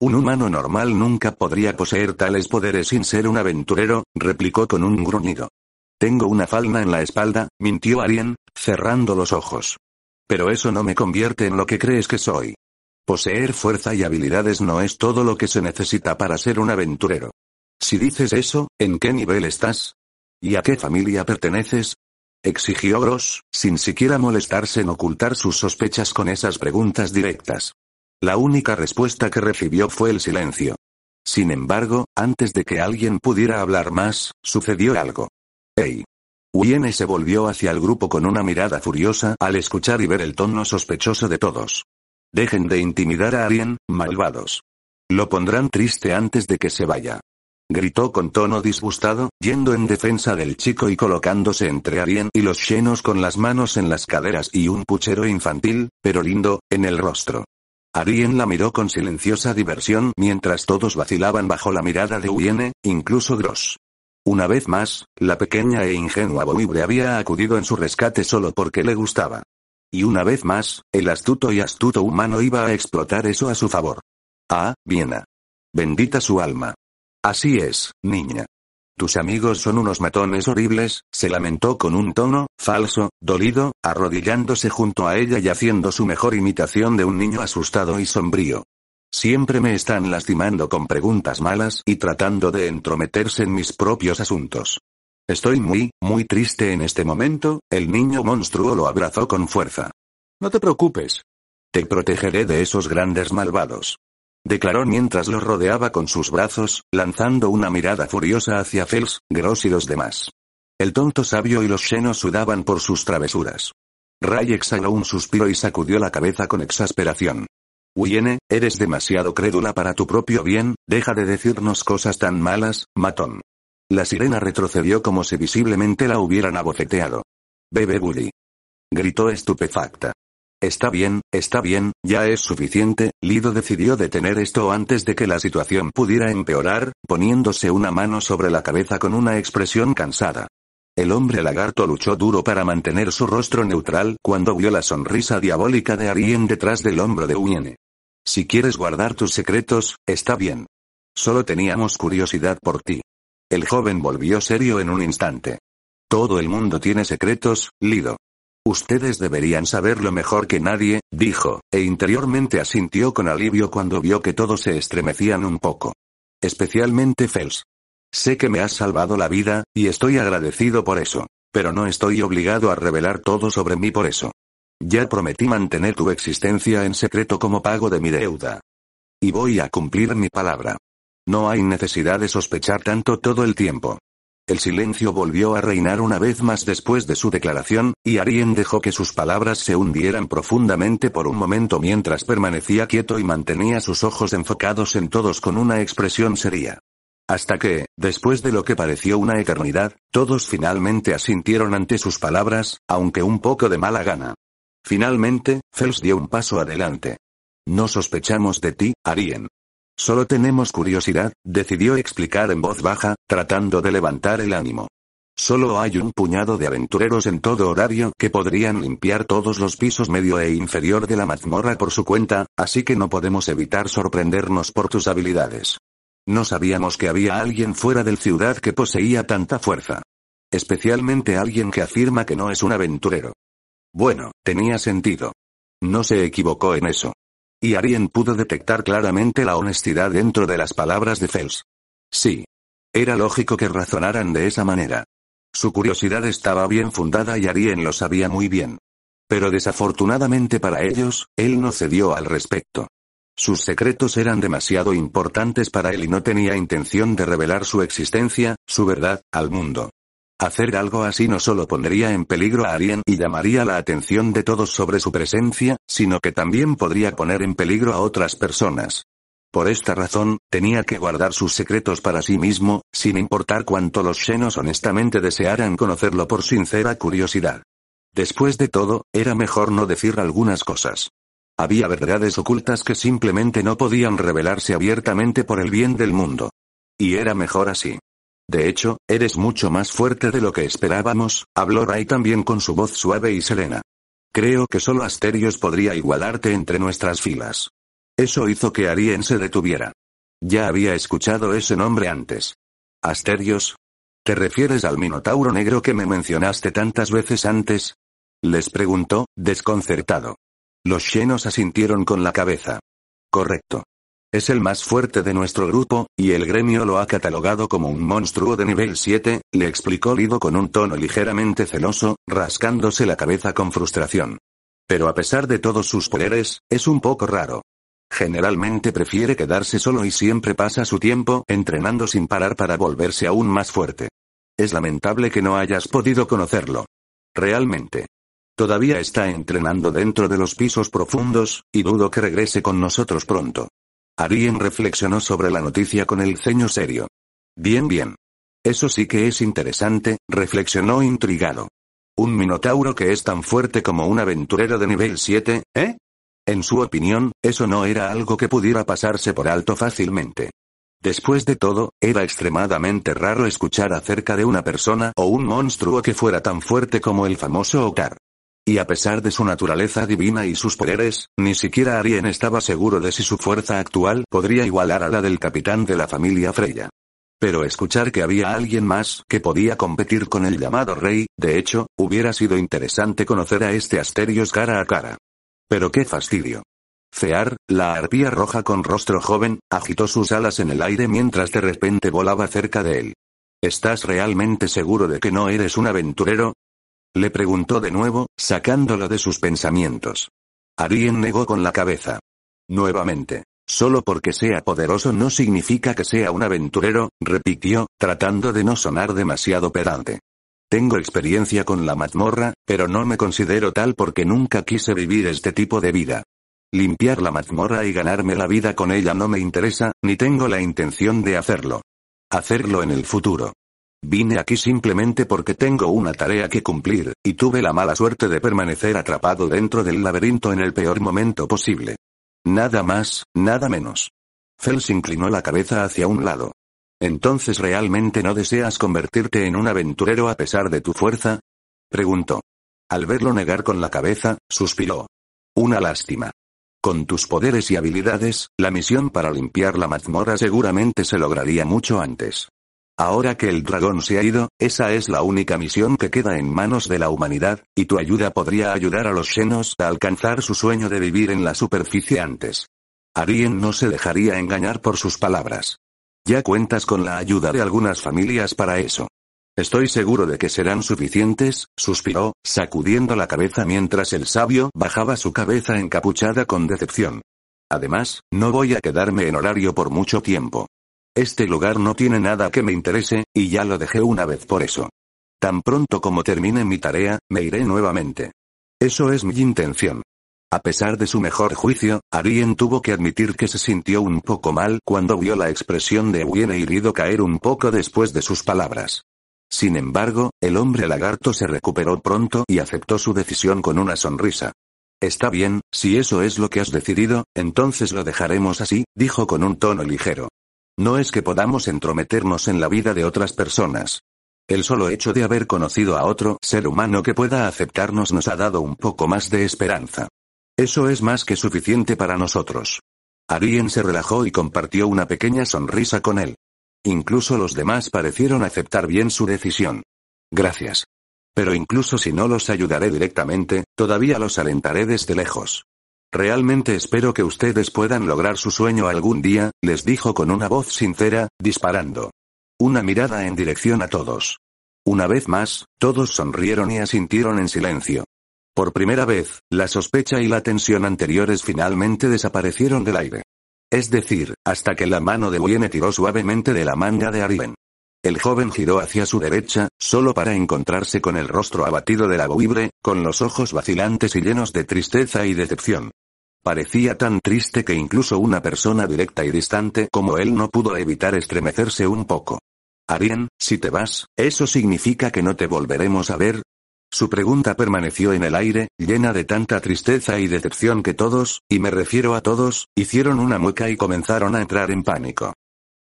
Un humano normal nunca podría poseer tales poderes sin ser un aventurero, replicó con un gruñido. Tengo una falda en la espalda, mintió Arien, cerrando los ojos. Pero eso no me convierte en lo que crees que soy. Poseer fuerza y habilidades no es todo lo que se necesita para ser un aventurero. Si dices eso, ¿en qué nivel estás? ¿Y a qué familia perteneces? exigió Gross, sin siquiera molestarse en ocultar sus sospechas con esas preguntas directas. La única respuesta que recibió fue el silencio. Sin embargo, antes de que alguien pudiera hablar más, sucedió algo. ¡Ey! Uyene se volvió hacia el grupo con una mirada furiosa al escuchar y ver el tono sospechoso de todos. Dejen de intimidar a Arien, malvados. Lo pondrán triste antes de que se vaya. Gritó con tono disgustado, yendo en defensa del chico y colocándose entre Arien y los llenos con las manos en las caderas y un puchero infantil, pero lindo, en el rostro. Arien la miró con silenciosa diversión mientras todos vacilaban bajo la mirada de Uyene, incluso Gross. Una vez más, la pequeña e ingenua Bowie había acudido en su rescate solo porque le gustaba. Y una vez más, el astuto y astuto humano iba a explotar eso a su favor. Ah, Viena. Bendita su alma. Así es, niña. Tus amigos son unos matones horribles, se lamentó con un tono, falso, dolido, arrodillándose junto a ella y haciendo su mejor imitación de un niño asustado y sombrío. Siempre me están lastimando con preguntas malas y tratando de entrometerse en mis propios asuntos. Estoy muy, muy triste en este momento, el niño monstruo lo abrazó con fuerza. No te preocupes. Te protegeré de esos grandes malvados. Declaró mientras lo rodeaba con sus brazos, lanzando una mirada furiosa hacia Fels, Gross y los demás. El tonto sabio y los llenos sudaban por sus travesuras. Ray exhaló un suspiro y sacudió la cabeza con exasperación. Huyene, eres demasiado crédula para tu propio bien, deja de decirnos cosas tan malas, matón. La sirena retrocedió como si visiblemente la hubieran abofeteado. Bebe bully. Gritó estupefacta. Está bien, está bien, ya es suficiente, Lido decidió detener esto antes de que la situación pudiera empeorar, poniéndose una mano sobre la cabeza con una expresión cansada. El hombre lagarto luchó duro para mantener su rostro neutral cuando vio la sonrisa diabólica de Arien detrás del hombro de Uyene. Si quieres guardar tus secretos, está bien. Solo teníamos curiosidad por ti. El joven volvió serio en un instante. Todo el mundo tiene secretos, Lido. Ustedes deberían saberlo mejor que nadie, dijo, e interiormente asintió con alivio cuando vio que todos se estremecían un poco. Especialmente Fels. Sé que me has salvado la vida, y estoy agradecido por eso. Pero no estoy obligado a revelar todo sobre mí por eso. Ya prometí mantener tu existencia en secreto como pago de mi deuda. Y voy a cumplir mi palabra. No hay necesidad de sospechar tanto todo el tiempo. El silencio volvió a reinar una vez más después de su declaración, y Arien dejó que sus palabras se hundieran profundamente por un momento mientras permanecía quieto y mantenía sus ojos enfocados en todos con una expresión seria. Hasta que, después de lo que pareció una eternidad, todos finalmente asintieron ante sus palabras, aunque un poco de mala gana. Finalmente, Fels dio un paso adelante. No sospechamos de ti, Arien. Solo tenemos curiosidad, decidió explicar en voz baja, tratando de levantar el ánimo. Solo hay un puñado de aventureros en todo horario que podrían limpiar todos los pisos medio e inferior de la mazmorra por su cuenta, así que no podemos evitar sorprendernos por tus habilidades. No sabíamos que había alguien fuera del ciudad que poseía tanta fuerza. Especialmente alguien que afirma que no es un aventurero. Bueno, tenía sentido. No se equivocó en eso. Y Arien pudo detectar claramente la honestidad dentro de las palabras de Fels. Sí. Era lógico que razonaran de esa manera. Su curiosidad estaba bien fundada y Arien lo sabía muy bien. Pero desafortunadamente para ellos, él no cedió al respecto. Sus secretos eran demasiado importantes para él y no tenía intención de revelar su existencia, su verdad, al mundo. Hacer algo así no solo pondría en peligro a Arien y llamaría la atención de todos sobre su presencia, sino que también podría poner en peligro a otras personas. Por esta razón, tenía que guardar sus secretos para sí mismo, sin importar cuánto los senos honestamente desearan conocerlo por sincera curiosidad. Después de todo, era mejor no decir algunas cosas. Había verdades ocultas que simplemente no podían revelarse abiertamente por el bien del mundo. Y era mejor así. De hecho, eres mucho más fuerte de lo que esperábamos, habló Ray también con su voz suave y serena. Creo que solo Asterios podría igualarte entre nuestras filas. Eso hizo que Arien se detuviera. Ya había escuchado ese nombre antes. Asterios. ¿Te refieres al Minotauro negro que me mencionaste tantas veces antes? Les preguntó, desconcertado. Los llenos asintieron con la cabeza. Correcto. Es el más fuerte de nuestro grupo, y el gremio lo ha catalogado como un monstruo de nivel 7, le explicó Lido con un tono ligeramente celoso, rascándose la cabeza con frustración. Pero a pesar de todos sus poderes, es un poco raro. Generalmente prefiere quedarse solo y siempre pasa su tiempo entrenando sin parar para volverse aún más fuerte. Es lamentable que no hayas podido conocerlo. Realmente. Todavía está entrenando dentro de los pisos profundos, y dudo que regrese con nosotros pronto. Arien reflexionó sobre la noticia con el ceño serio. Bien, bien. Eso sí que es interesante, reflexionó intrigado. Un minotauro que es tan fuerte como un aventurero de nivel 7, ¿eh? En su opinión, eso no era algo que pudiera pasarse por alto fácilmente. Después de todo, era extremadamente raro escuchar acerca de una persona o un monstruo que fuera tan fuerte como el famoso Otar. Y a pesar de su naturaleza divina y sus poderes, ni siquiera Arien estaba seguro de si su fuerza actual podría igualar a la del capitán de la familia Freya. Pero escuchar que había alguien más que podía competir con el llamado rey, de hecho, hubiera sido interesante conocer a este Asterios cara a cara. Pero qué fastidio. Cear, la arpía roja con rostro joven, agitó sus alas en el aire mientras de repente volaba cerca de él. ¿Estás realmente seguro de que no eres un aventurero? Le preguntó de nuevo, sacándolo de sus pensamientos. Arien negó con la cabeza. Nuevamente. Solo porque sea poderoso no significa que sea un aventurero, repitió, tratando de no sonar demasiado pedante. Tengo experiencia con la mazmorra, pero no me considero tal porque nunca quise vivir este tipo de vida. Limpiar la mazmorra y ganarme la vida con ella no me interesa, ni tengo la intención de hacerlo. Hacerlo en el futuro. Vine aquí simplemente porque tengo una tarea que cumplir, y tuve la mala suerte de permanecer atrapado dentro del laberinto en el peor momento posible. Nada más, nada menos. Fels inclinó la cabeza hacia un lado. ¿Entonces realmente no deseas convertirte en un aventurero a pesar de tu fuerza? preguntó. Al verlo negar con la cabeza, suspiró. Una lástima. Con tus poderes y habilidades, la misión para limpiar la mazmorra seguramente se lograría mucho antes. Ahora que el dragón se ha ido, esa es la única misión que queda en manos de la humanidad, y tu ayuda podría ayudar a los Xenos a alcanzar su sueño de vivir en la superficie antes. Arien no se dejaría engañar por sus palabras. Ya cuentas con la ayuda de algunas familias para eso. Estoy seguro de que serán suficientes, suspiró, sacudiendo la cabeza mientras el sabio bajaba su cabeza encapuchada con decepción. Además, no voy a quedarme en horario por mucho tiempo. Este lugar no tiene nada que me interese, y ya lo dejé una vez por eso. Tan pronto como termine mi tarea, me iré nuevamente. Eso es mi intención. A pesar de su mejor juicio, Arien tuvo que admitir que se sintió un poco mal cuando vio la expresión de Huyen herido caer un poco después de sus palabras. Sin embargo, el hombre lagarto se recuperó pronto y aceptó su decisión con una sonrisa. Está bien, si eso es lo que has decidido, entonces lo dejaremos así, dijo con un tono ligero. No es que podamos entrometernos en la vida de otras personas. El solo hecho de haber conocido a otro ser humano que pueda aceptarnos nos ha dado un poco más de esperanza. Eso es más que suficiente para nosotros. Arien se relajó y compartió una pequeña sonrisa con él. Incluso los demás parecieron aceptar bien su decisión. Gracias. Pero incluso si no los ayudaré directamente, todavía los alentaré desde lejos. Realmente espero que ustedes puedan lograr su sueño algún día, les dijo con una voz sincera, disparando. Una mirada en dirección a todos. Una vez más, todos sonrieron y asintieron en silencio. Por primera vez, la sospecha y la tensión anteriores finalmente desaparecieron del aire. Es decir, hasta que la mano de Wayne tiró suavemente de la manga de Ariven. El joven giró hacia su derecha, solo para encontrarse con el rostro abatido de la boibre, con los ojos vacilantes y llenos de tristeza y decepción. Parecía tan triste que incluso una persona directa y distante como él no pudo evitar estremecerse un poco. Arien, si te vas, ¿eso significa que no te volveremos a ver? Su pregunta permaneció en el aire, llena de tanta tristeza y decepción que todos, y me refiero a todos, hicieron una mueca y comenzaron a entrar en pánico.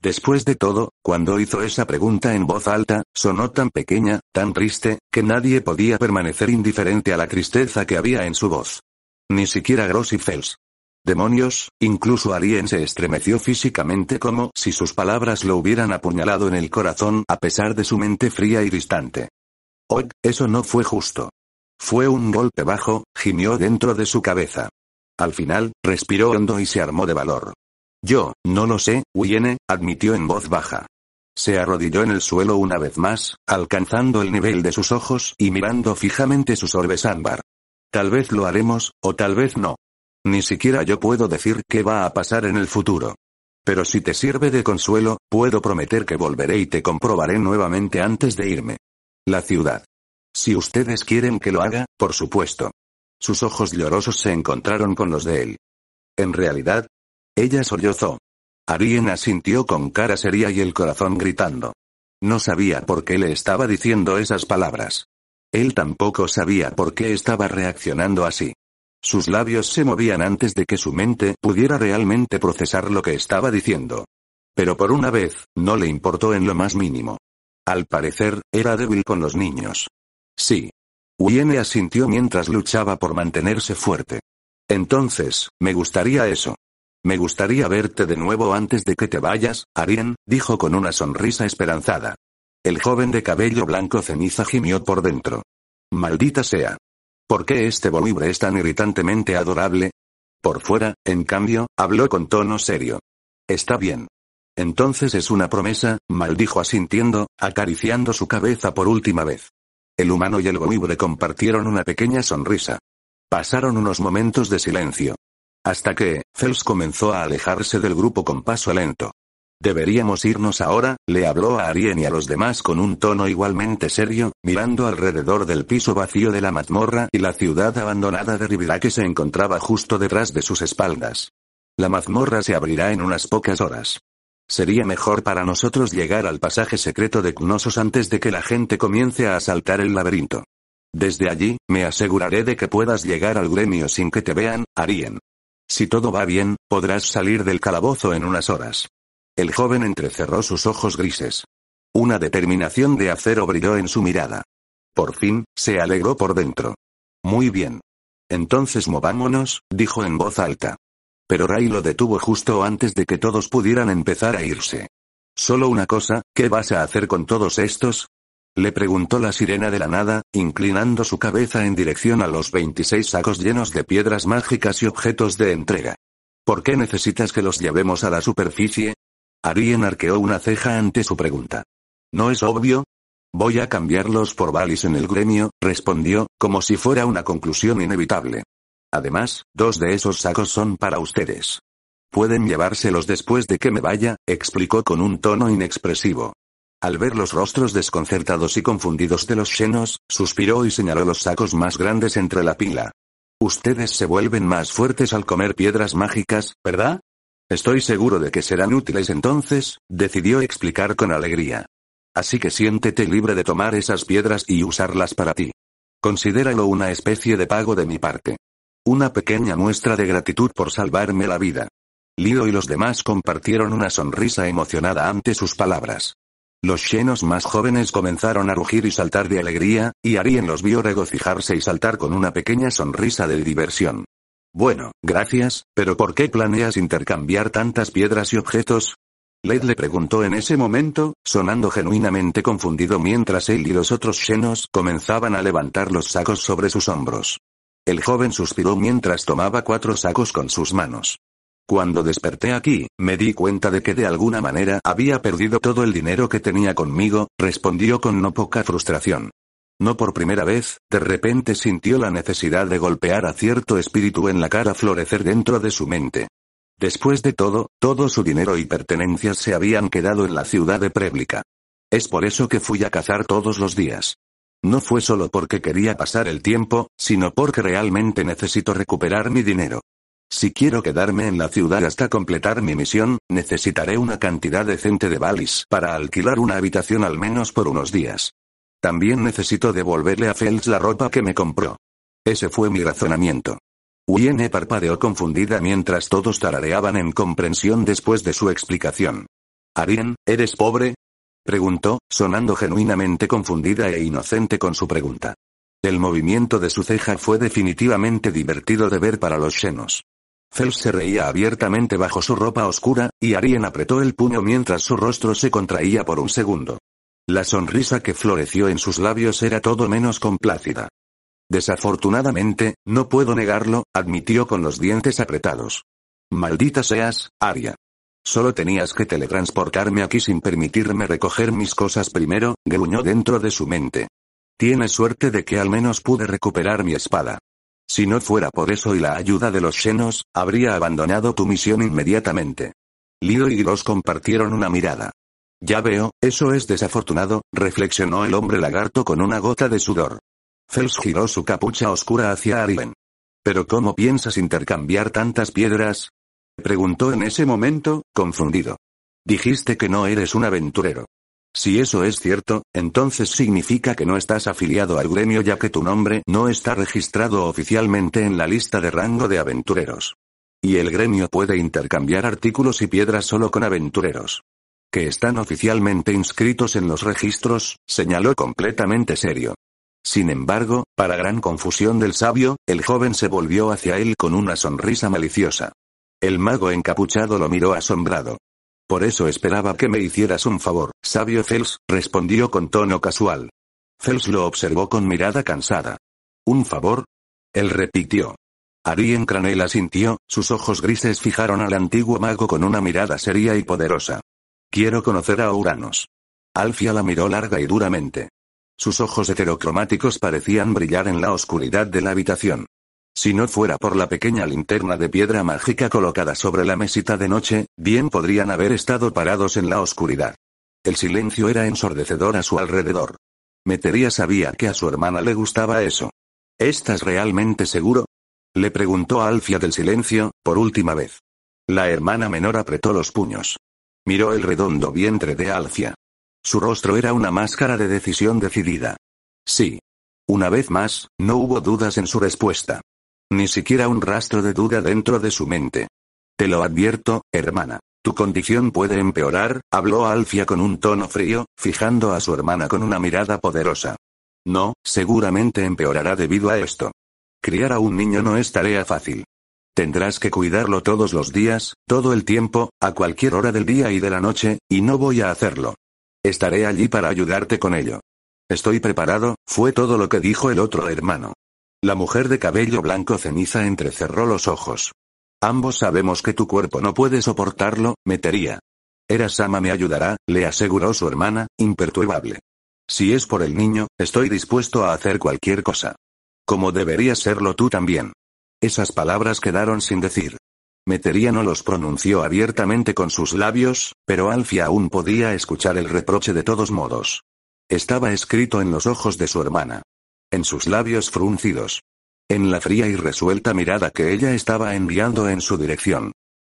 Después de todo, cuando hizo esa pregunta en voz alta, sonó tan pequeña, tan triste, que nadie podía permanecer indiferente a la tristeza que había en su voz. Ni siquiera Gross y Fels. Demonios, incluso Arien se estremeció físicamente como si sus palabras lo hubieran apuñalado en el corazón a pesar de su mente fría y distante. hoy eso no fue justo. Fue un golpe bajo, gimió dentro de su cabeza. Al final, respiró hondo y se armó de valor. Yo, no lo sé, huyene, admitió en voz baja. Se arrodilló en el suelo una vez más, alcanzando el nivel de sus ojos y mirando fijamente sus orbes ámbar. Tal vez lo haremos, o tal vez no. Ni siquiera yo puedo decir qué va a pasar en el futuro. Pero si te sirve de consuelo, puedo prometer que volveré y te comprobaré nuevamente antes de irme. La ciudad. Si ustedes quieren que lo haga, por supuesto. Sus ojos llorosos se encontraron con los de él. En realidad, ella sollozó. Arien asintió con cara seria y el corazón gritando. No sabía por qué le estaba diciendo esas palabras. Él tampoco sabía por qué estaba reaccionando así. Sus labios se movían antes de que su mente pudiera realmente procesar lo que estaba diciendo. Pero por una vez, no le importó en lo más mínimo. Al parecer, era débil con los niños. Sí. Uyene asintió mientras luchaba por mantenerse fuerte. Entonces, me gustaría eso. Me gustaría verte de nuevo antes de que te vayas, Arien, dijo con una sonrisa esperanzada. El joven de cabello blanco ceniza gimió por dentro. Maldita sea. ¿Por qué este bolibre es tan irritantemente adorable? Por fuera, en cambio, habló con tono serio. Está bien. Entonces es una promesa, maldijo asintiendo, acariciando su cabeza por última vez. El humano y el bolibre compartieron una pequeña sonrisa. Pasaron unos momentos de silencio. Hasta que, Fels comenzó a alejarse del grupo con paso lento. Deberíamos irnos ahora, le habló a Arien y a los demás con un tono igualmente serio, mirando alrededor del piso vacío de la mazmorra y la ciudad abandonada de Rivira que se encontraba justo detrás de sus espaldas. La mazmorra se abrirá en unas pocas horas. Sería mejor para nosotros llegar al pasaje secreto de Cnosos antes de que la gente comience a asaltar el laberinto. Desde allí, me aseguraré de que puedas llegar al gremio sin que te vean, Arien. Si todo va bien, podrás salir del calabozo en unas horas. El joven entrecerró sus ojos grises. Una determinación de acero brilló en su mirada. Por fin, se alegró por dentro. Muy bien. Entonces movámonos, dijo en voz alta. Pero Ray lo detuvo justo antes de que todos pudieran empezar a irse. Solo una cosa, ¿qué vas a hacer con todos estos? Le preguntó la sirena de la nada, inclinando su cabeza en dirección a los 26 sacos llenos de piedras mágicas y objetos de entrega. ¿Por qué necesitas que los llevemos a la superficie? Arien arqueó una ceja ante su pregunta. ¿No es obvio? Voy a cambiarlos por balis en el gremio, respondió, como si fuera una conclusión inevitable. Además, dos de esos sacos son para ustedes. Pueden llevárselos después de que me vaya, explicó con un tono inexpresivo. Al ver los rostros desconcertados y confundidos de los llenos, suspiró y señaló los sacos más grandes entre la pila. Ustedes se vuelven más fuertes al comer piedras mágicas, ¿verdad? Estoy seguro de que serán útiles entonces, decidió explicar con alegría. Así que siéntete libre de tomar esas piedras y usarlas para ti. Considéralo una especie de pago de mi parte. Una pequeña muestra de gratitud por salvarme la vida. Lido y los demás compartieron una sonrisa emocionada ante sus palabras. Los llenos más jóvenes comenzaron a rugir y saltar de alegría, y Arien los vio regocijarse y saltar con una pequeña sonrisa de diversión. Bueno, gracias, pero ¿por qué planeas intercambiar tantas piedras y objetos? Led le preguntó en ese momento, sonando genuinamente confundido mientras él y los otros llenos comenzaban a levantar los sacos sobre sus hombros. El joven suspiró mientras tomaba cuatro sacos con sus manos. Cuando desperté aquí, me di cuenta de que de alguna manera había perdido todo el dinero que tenía conmigo, respondió con no poca frustración. No por primera vez, de repente sintió la necesidad de golpear a cierto espíritu en la cara florecer dentro de su mente. Después de todo, todo su dinero y pertenencias se habían quedado en la ciudad de Préblica. Es por eso que fui a cazar todos los días. No fue solo porque quería pasar el tiempo, sino porque realmente necesito recuperar mi dinero. Si quiero quedarme en la ciudad hasta completar mi misión, necesitaré una cantidad decente de balis para alquilar una habitación al menos por unos días. También necesito devolverle a Fels la ropa que me compró. Ese fue mi razonamiento. Uyene parpadeó confundida mientras todos tarareaban en comprensión después de su explicación. Arien, ¿eres pobre? preguntó, sonando genuinamente confundida e inocente con su pregunta. El movimiento de su ceja fue definitivamente divertido de ver para los llenos. Fels se reía abiertamente bajo su ropa oscura, y Arien apretó el puño mientras su rostro se contraía por un segundo. La sonrisa que floreció en sus labios era todo menos complácida. Desafortunadamente, no puedo negarlo, admitió con los dientes apretados. Maldita seas, Aria. Solo tenías que teletransportarme aquí sin permitirme recoger mis cosas primero, gruñó dentro de su mente. Tienes suerte de que al menos pude recuperar mi espada. Si no fuera por eso y la ayuda de los senos, habría abandonado tu misión inmediatamente. Lio y los compartieron una mirada. Ya veo, eso es desafortunado, reflexionó el hombre lagarto con una gota de sudor. Fels giró su capucha oscura hacia Ariven. ¿Pero cómo piensas intercambiar tantas piedras? preguntó en ese momento, confundido. Dijiste que no eres un aventurero. Si eso es cierto, entonces significa que no estás afiliado al gremio ya que tu nombre no está registrado oficialmente en la lista de rango de aventureros. Y el gremio puede intercambiar artículos y piedras solo con aventureros. Que están oficialmente inscritos en los registros, señaló completamente serio. Sin embargo, para gran confusión del sabio, el joven se volvió hacia él con una sonrisa maliciosa. El mago encapuchado lo miró asombrado. Por eso esperaba que me hicieras un favor, sabio Fels, respondió con tono casual. Fels lo observó con mirada cansada. ¿Un favor? Él repitió. Arien la sintió, sus ojos grises fijaron al antiguo mago con una mirada seria y poderosa. Quiero conocer a Uranos. Alfia la miró larga y duramente. Sus ojos heterocromáticos parecían brillar en la oscuridad de la habitación. Si no fuera por la pequeña linterna de piedra mágica colocada sobre la mesita de noche, bien podrían haber estado parados en la oscuridad. El silencio era ensordecedor a su alrededor. Metería sabía que a su hermana le gustaba eso. ¿Estás realmente seguro? Le preguntó a Alfia del silencio, por última vez. La hermana menor apretó los puños. Miró el redondo vientre de Alfia. Su rostro era una máscara de decisión decidida. Sí. Una vez más, no hubo dudas en su respuesta. Ni siquiera un rastro de duda dentro de su mente. Te lo advierto, hermana. Tu condición puede empeorar, habló Alfia con un tono frío, fijando a su hermana con una mirada poderosa. No, seguramente empeorará debido a esto. Criar a un niño no es tarea fácil. Tendrás que cuidarlo todos los días, todo el tiempo, a cualquier hora del día y de la noche, y no voy a hacerlo. Estaré allí para ayudarte con ello. Estoy preparado, fue todo lo que dijo el otro hermano. La mujer de cabello blanco ceniza entrecerró los ojos. Ambos sabemos que tu cuerpo no puede soportarlo, metería. Erasama me ayudará, le aseguró su hermana, imperturbable. Si es por el niño, estoy dispuesto a hacer cualquier cosa. Como deberías serlo tú también. Esas palabras quedaron sin decir. Metería no los pronunció abiertamente con sus labios, pero Alfia aún podía escuchar el reproche de todos modos. Estaba escrito en los ojos de su hermana en sus labios fruncidos. En la fría y resuelta mirada que ella estaba enviando en su dirección.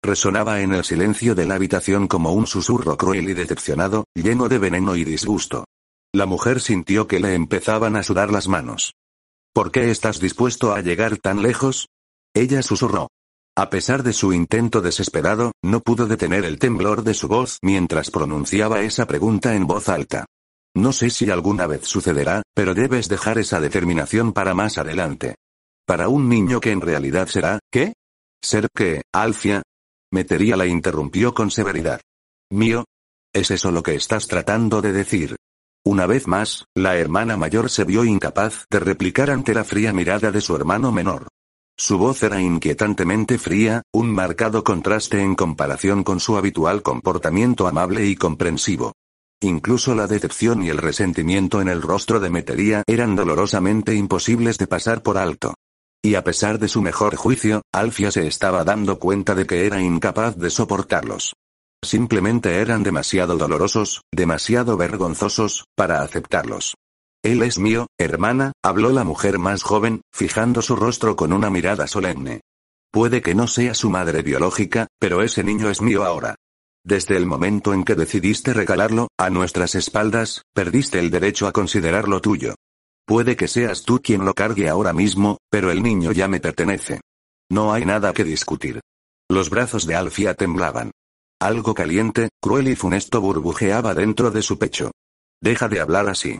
Resonaba en el silencio de la habitación como un susurro cruel y decepcionado, lleno de veneno y disgusto. La mujer sintió que le empezaban a sudar las manos. ¿Por qué estás dispuesto a llegar tan lejos? Ella susurró. A pesar de su intento desesperado, no pudo detener el temblor de su voz mientras pronunciaba esa pregunta en voz alta. No sé si alguna vez sucederá, pero debes dejar esa determinación para más adelante. Para un niño que en realidad será, ¿qué? Ser que, Alfia. Metería la interrumpió con severidad. Mío. ¿Es eso lo que estás tratando de decir? Una vez más, la hermana mayor se vio incapaz de replicar ante la fría mirada de su hermano menor. Su voz era inquietantemente fría, un marcado contraste en comparación con su habitual comportamiento amable y comprensivo. Incluso la decepción y el resentimiento en el rostro de Metería eran dolorosamente imposibles de pasar por alto. Y a pesar de su mejor juicio, Alfia se estaba dando cuenta de que era incapaz de soportarlos. Simplemente eran demasiado dolorosos, demasiado vergonzosos, para aceptarlos. Él es mío, hermana, habló la mujer más joven, fijando su rostro con una mirada solemne. Puede que no sea su madre biológica, pero ese niño es mío ahora. Desde el momento en que decidiste regalarlo, a nuestras espaldas, perdiste el derecho a considerarlo tuyo. Puede que seas tú quien lo cargue ahora mismo, pero el niño ya me pertenece. No hay nada que discutir. Los brazos de Alfia temblaban. Algo caliente, cruel y funesto burbujeaba dentro de su pecho. Deja de hablar así.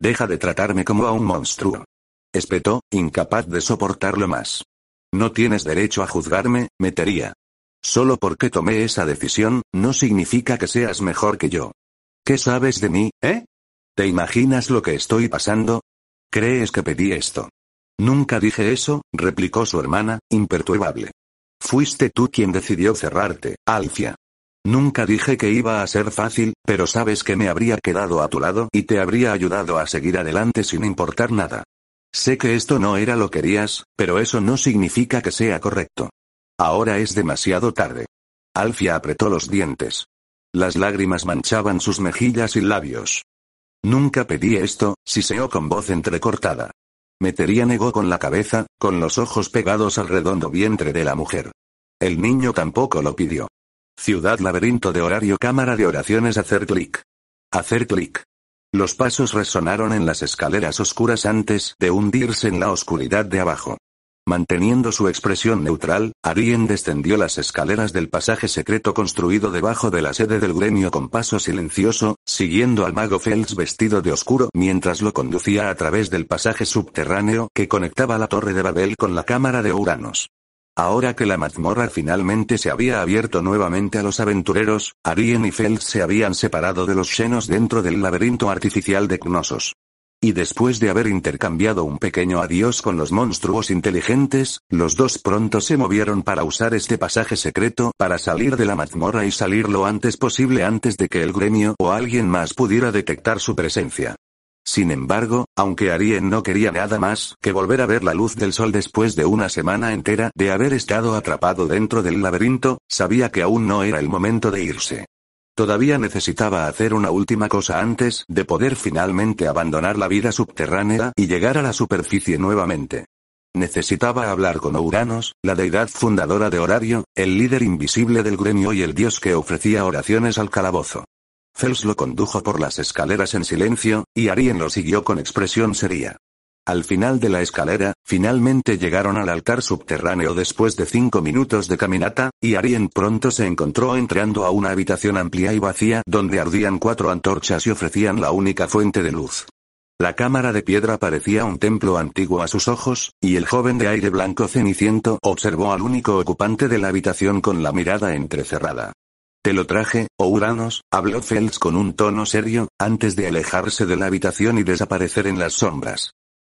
Deja de tratarme como a un monstruo. Espetó, incapaz de soportarlo más. No tienes derecho a juzgarme, metería. Solo porque tomé esa decisión, no significa que seas mejor que yo. ¿Qué sabes de mí, eh? ¿Te imaginas lo que estoy pasando? ¿Crees que pedí esto? Nunca dije eso, replicó su hermana, imperturbable. Fuiste tú quien decidió cerrarte, Alfia. Nunca dije que iba a ser fácil, pero sabes que me habría quedado a tu lado y te habría ayudado a seguir adelante sin importar nada. Sé que esto no era lo que querías, pero eso no significa que sea correcto. Ahora es demasiado tarde. Alfia apretó los dientes. Las lágrimas manchaban sus mejillas y labios. Nunca pedí esto, siseó con voz entrecortada. Metería negó con la cabeza, con los ojos pegados al redondo vientre de la mujer. El niño tampoco lo pidió. Ciudad laberinto de horario cámara de oraciones hacer clic. Hacer clic. Los pasos resonaron en las escaleras oscuras antes de hundirse en la oscuridad de abajo. Manteniendo su expresión neutral, Arien descendió las escaleras del pasaje secreto construido debajo de la sede del gremio con paso silencioso, siguiendo al mago Fels vestido de oscuro mientras lo conducía a través del pasaje subterráneo que conectaba la torre de Babel con la cámara de Uranos. Ahora que la mazmorra finalmente se había abierto nuevamente a los aventureros, Arien y Fels se habían separado de los Xenos dentro del laberinto artificial de Knossos. Y después de haber intercambiado un pequeño adiós con los monstruos inteligentes, los dos pronto se movieron para usar este pasaje secreto para salir de la mazmorra y salir lo antes posible antes de que el gremio o alguien más pudiera detectar su presencia. Sin embargo, aunque Arien no quería nada más que volver a ver la luz del sol después de una semana entera de haber estado atrapado dentro del laberinto, sabía que aún no era el momento de irse. Todavía necesitaba hacer una última cosa antes de poder finalmente abandonar la vida subterránea y llegar a la superficie nuevamente. Necesitaba hablar con Uranos, la deidad fundadora de Horario, el líder invisible del gremio y el dios que ofrecía oraciones al calabozo. Fels lo condujo por las escaleras en silencio, y Arien lo siguió con expresión seria. Al final de la escalera, finalmente llegaron al altar subterráneo después de cinco minutos de caminata, y Arien pronto se encontró entrando a una habitación amplia y vacía donde ardían cuatro antorchas y ofrecían la única fuente de luz. La cámara de piedra parecía un templo antiguo a sus ojos, y el joven de aire blanco ceniciento observó al único ocupante de la habitación con la mirada entrecerrada. Te lo traje, o oh Uranos, habló Fels con un tono serio, antes de alejarse de la habitación y desaparecer en las sombras.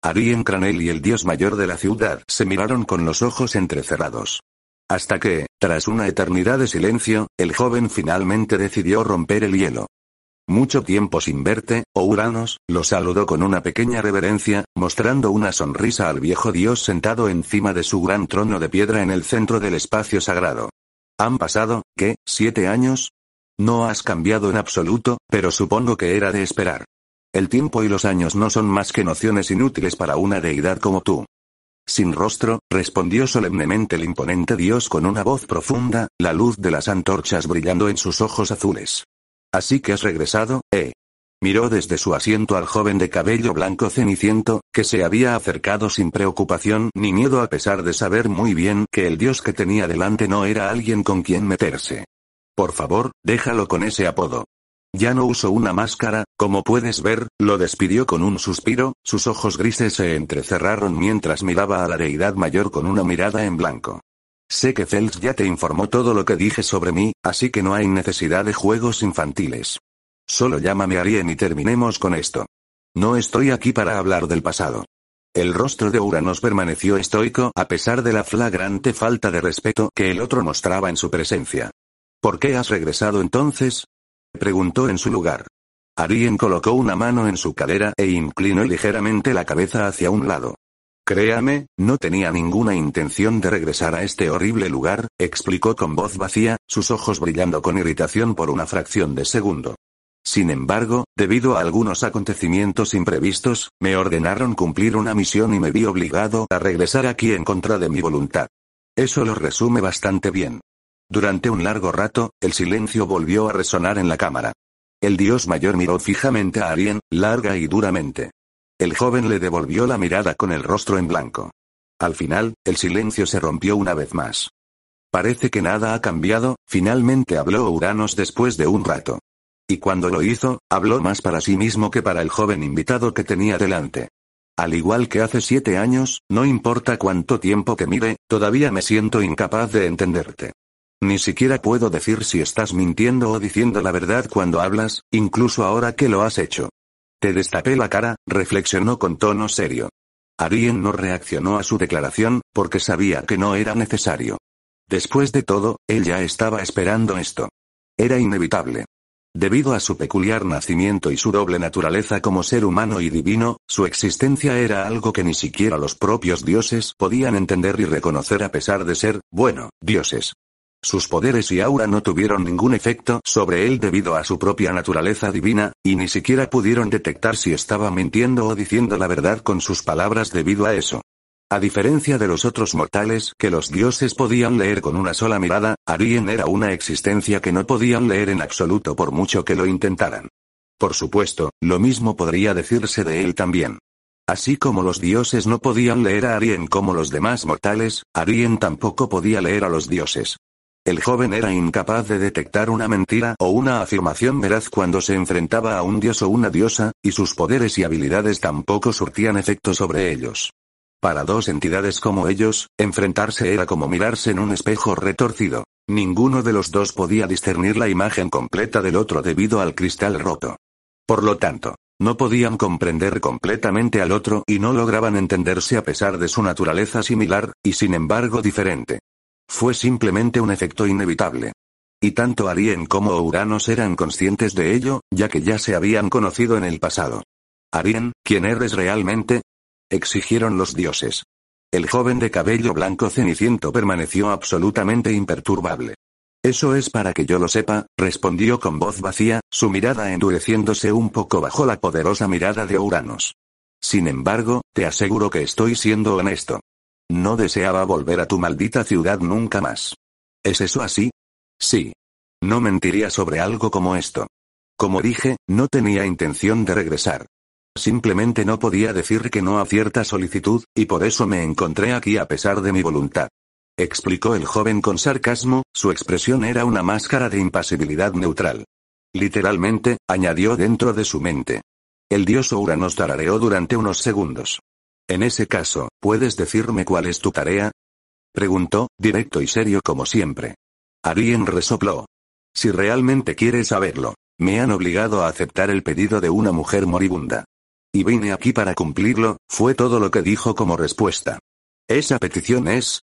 Arien Cranel y el dios mayor de la ciudad se miraron con los ojos entrecerrados. Hasta que, tras una eternidad de silencio, el joven finalmente decidió romper el hielo. Mucho tiempo sin verte, Ouranos, oh Uranos, lo saludó con una pequeña reverencia, mostrando una sonrisa al viejo dios sentado encima de su gran trono de piedra en el centro del espacio sagrado. ¿Han pasado, qué, siete años? No has cambiado en absoluto, pero supongo que era de esperar. El tiempo y los años no son más que nociones inútiles para una deidad como tú. Sin rostro, respondió solemnemente el imponente dios con una voz profunda, la luz de las antorchas brillando en sus ojos azules. Así que has regresado, ¿eh? Miró desde su asiento al joven de cabello blanco ceniciento, que se había acercado sin preocupación ni miedo a pesar de saber muy bien que el dios que tenía delante no era alguien con quien meterse. Por favor, déjalo con ese apodo. Ya no uso una máscara, como puedes ver, lo despidió con un suspiro, sus ojos grises se entrecerraron mientras miraba a la deidad mayor con una mirada en blanco. Sé que Cels ya te informó todo lo que dije sobre mí, así que no hay necesidad de juegos infantiles. Solo llámame Arien y terminemos con esto. No estoy aquí para hablar del pasado. El rostro de Uranos permaneció estoico a pesar de la flagrante falta de respeto que el otro mostraba en su presencia. ¿Por qué has regresado entonces? preguntó en su lugar. Arien colocó una mano en su cadera e inclinó ligeramente la cabeza hacia un lado. Créame, no tenía ninguna intención de regresar a este horrible lugar, explicó con voz vacía, sus ojos brillando con irritación por una fracción de segundo. Sin embargo, debido a algunos acontecimientos imprevistos, me ordenaron cumplir una misión y me vi obligado a regresar aquí en contra de mi voluntad. Eso lo resume bastante bien. Durante un largo rato, el silencio volvió a resonar en la cámara. El dios mayor miró fijamente a Arien, larga y duramente. El joven le devolvió la mirada con el rostro en blanco. Al final, el silencio se rompió una vez más. Parece que nada ha cambiado, finalmente habló Uranos después de un rato. Y cuando lo hizo, habló más para sí mismo que para el joven invitado que tenía delante. Al igual que hace siete años, no importa cuánto tiempo que mire, todavía me siento incapaz de entenderte. Ni siquiera puedo decir si estás mintiendo o diciendo la verdad cuando hablas, incluso ahora que lo has hecho. Te destapé la cara, reflexionó con tono serio. Arien no reaccionó a su declaración, porque sabía que no era necesario. Después de todo, él ya estaba esperando esto. Era inevitable. Debido a su peculiar nacimiento y su doble naturaleza como ser humano y divino, su existencia era algo que ni siquiera los propios dioses podían entender y reconocer a pesar de ser, bueno, dioses. Sus poderes y aura no tuvieron ningún efecto sobre él debido a su propia naturaleza divina, y ni siquiera pudieron detectar si estaba mintiendo o diciendo la verdad con sus palabras debido a eso. A diferencia de los otros mortales que los dioses podían leer con una sola mirada, Arien era una existencia que no podían leer en absoluto por mucho que lo intentaran. Por supuesto, lo mismo podría decirse de él también. Así como los dioses no podían leer a Arien como los demás mortales, Arien tampoco podía leer a los dioses. El joven era incapaz de detectar una mentira o una afirmación veraz cuando se enfrentaba a un dios o una diosa, y sus poderes y habilidades tampoco surtían efecto sobre ellos. Para dos entidades como ellos, enfrentarse era como mirarse en un espejo retorcido. Ninguno de los dos podía discernir la imagen completa del otro debido al cristal roto. Por lo tanto, no podían comprender completamente al otro y no lograban entenderse a pesar de su naturaleza similar, y sin embargo diferente. Fue simplemente un efecto inevitable. Y tanto Arien como Uranos eran conscientes de ello, ya que ya se habían conocido en el pasado. Arien, ¿quién eres realmente? exigieron los dioses. El joven de cabello blanco ceniciento permaneció absolutamente imperturbable. Eso es para que yo lo sepa, respondió con voz vacía, su mirada endureciéndose un poco bajo la poderosa mirada de Uranos. Sin embargo, te aseguro que estoy siendo honesto. No deseaba volver a tu maldita ciudad nunca más. ¿Es eso así? Sí. No mentiría sobre algo como esto. Como dije, no tenía intención de regresar. Simplemente no podía decir que no a cierta solicitud, y por eso me encontré aquí a pesar de mi voluntad. Explicó el joven con sarcasmo, su expresión era una máscara de impasibilidad neutral. Literalmente, añadió dentro de su mente. El dios Oura nos tarareó durante unos segundos. En ese caso, ¿puedes decirme cuál es tu tarea? Preguntó, directo y serio como siempre. Arien resopló. Si realmente quieres saberlo, me han obligado a aceptar el pedido de una mujer moribunda. Y vine aquí para cumplirlo, fue todo lo que dijo como respuesta. Esa petición es...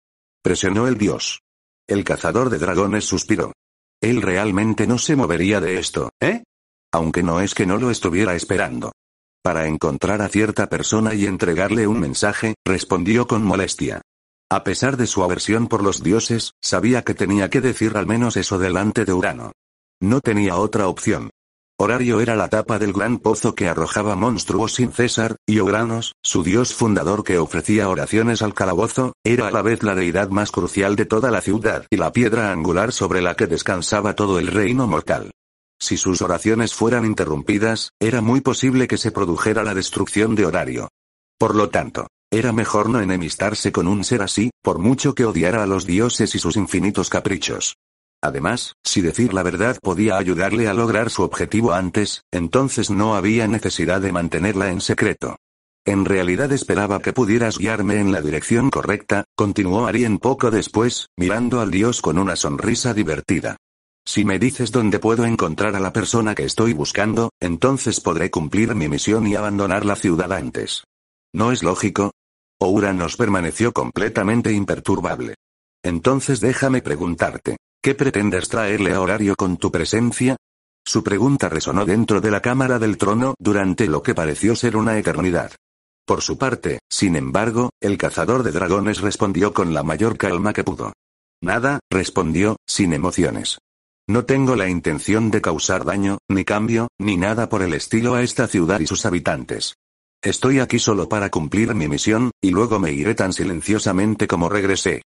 Presionó el dios. El cazador de dragones suspiró. Él realmente no se movería de esto, ¿eh? Aunque no es que no lo estuviera esperando para encontrar a cierta persona y entregarle un mensaje, respondió con molestia. A pesar de su aversión por los dioses, sabía que tenía que decir al menos eso delante de Urano. No tenía otra opción. Horario era la tapa del gran pozo que arrojaba monstruos sin César, y Uranos, su dios fundador que ofrecía oraciones al calabozo, era a la vez la deidad más crucial de toda la ciudad y la piedra angular sobre la que descansaba todo el reino mortal. Si sus oraciones fueran interrumpidas, era muy posible que se produjera la destrucción de horario. Por lo tanto, era mejor no enemistarse con un ser así, por mucho que odiara a los dioses y sus infinitos caprichos. Además, si decir la verdad podía ayudarle a lograr su objetivo antes, entonces no había necesidad de mantenerla en secreto. En realidad esperaba que pudieras guiarme en la dirección correcta, continuó Arien poco después, mirando al dios con una sonrisa divertida. Si me dices dónde puedo encontrar a la persona que estoy buscando, entonces podré cumplir mi misión y abandonar la ciudad antes. ¿No es lógico? nos permaneció completamente imperturbable. Entonces déjame preguntarte, ¿qué pretendes traerle a Horario con tu presencia? Su pregunta resonó dentro de la cámara del trono durante lo que pareció ser una eternidad. Por su parte, sin embargo, el cazador de dragones respondió con la mayor calma que pudo. Nada, respondió, sin emociones. No tengo la intención de causar daño, ni cambio, ni nada por el estilo a esta ciudad y sus habitantes. Estoy aquí solo para cumplir mi misión, y luego me iré tan silenciosamente como regresé.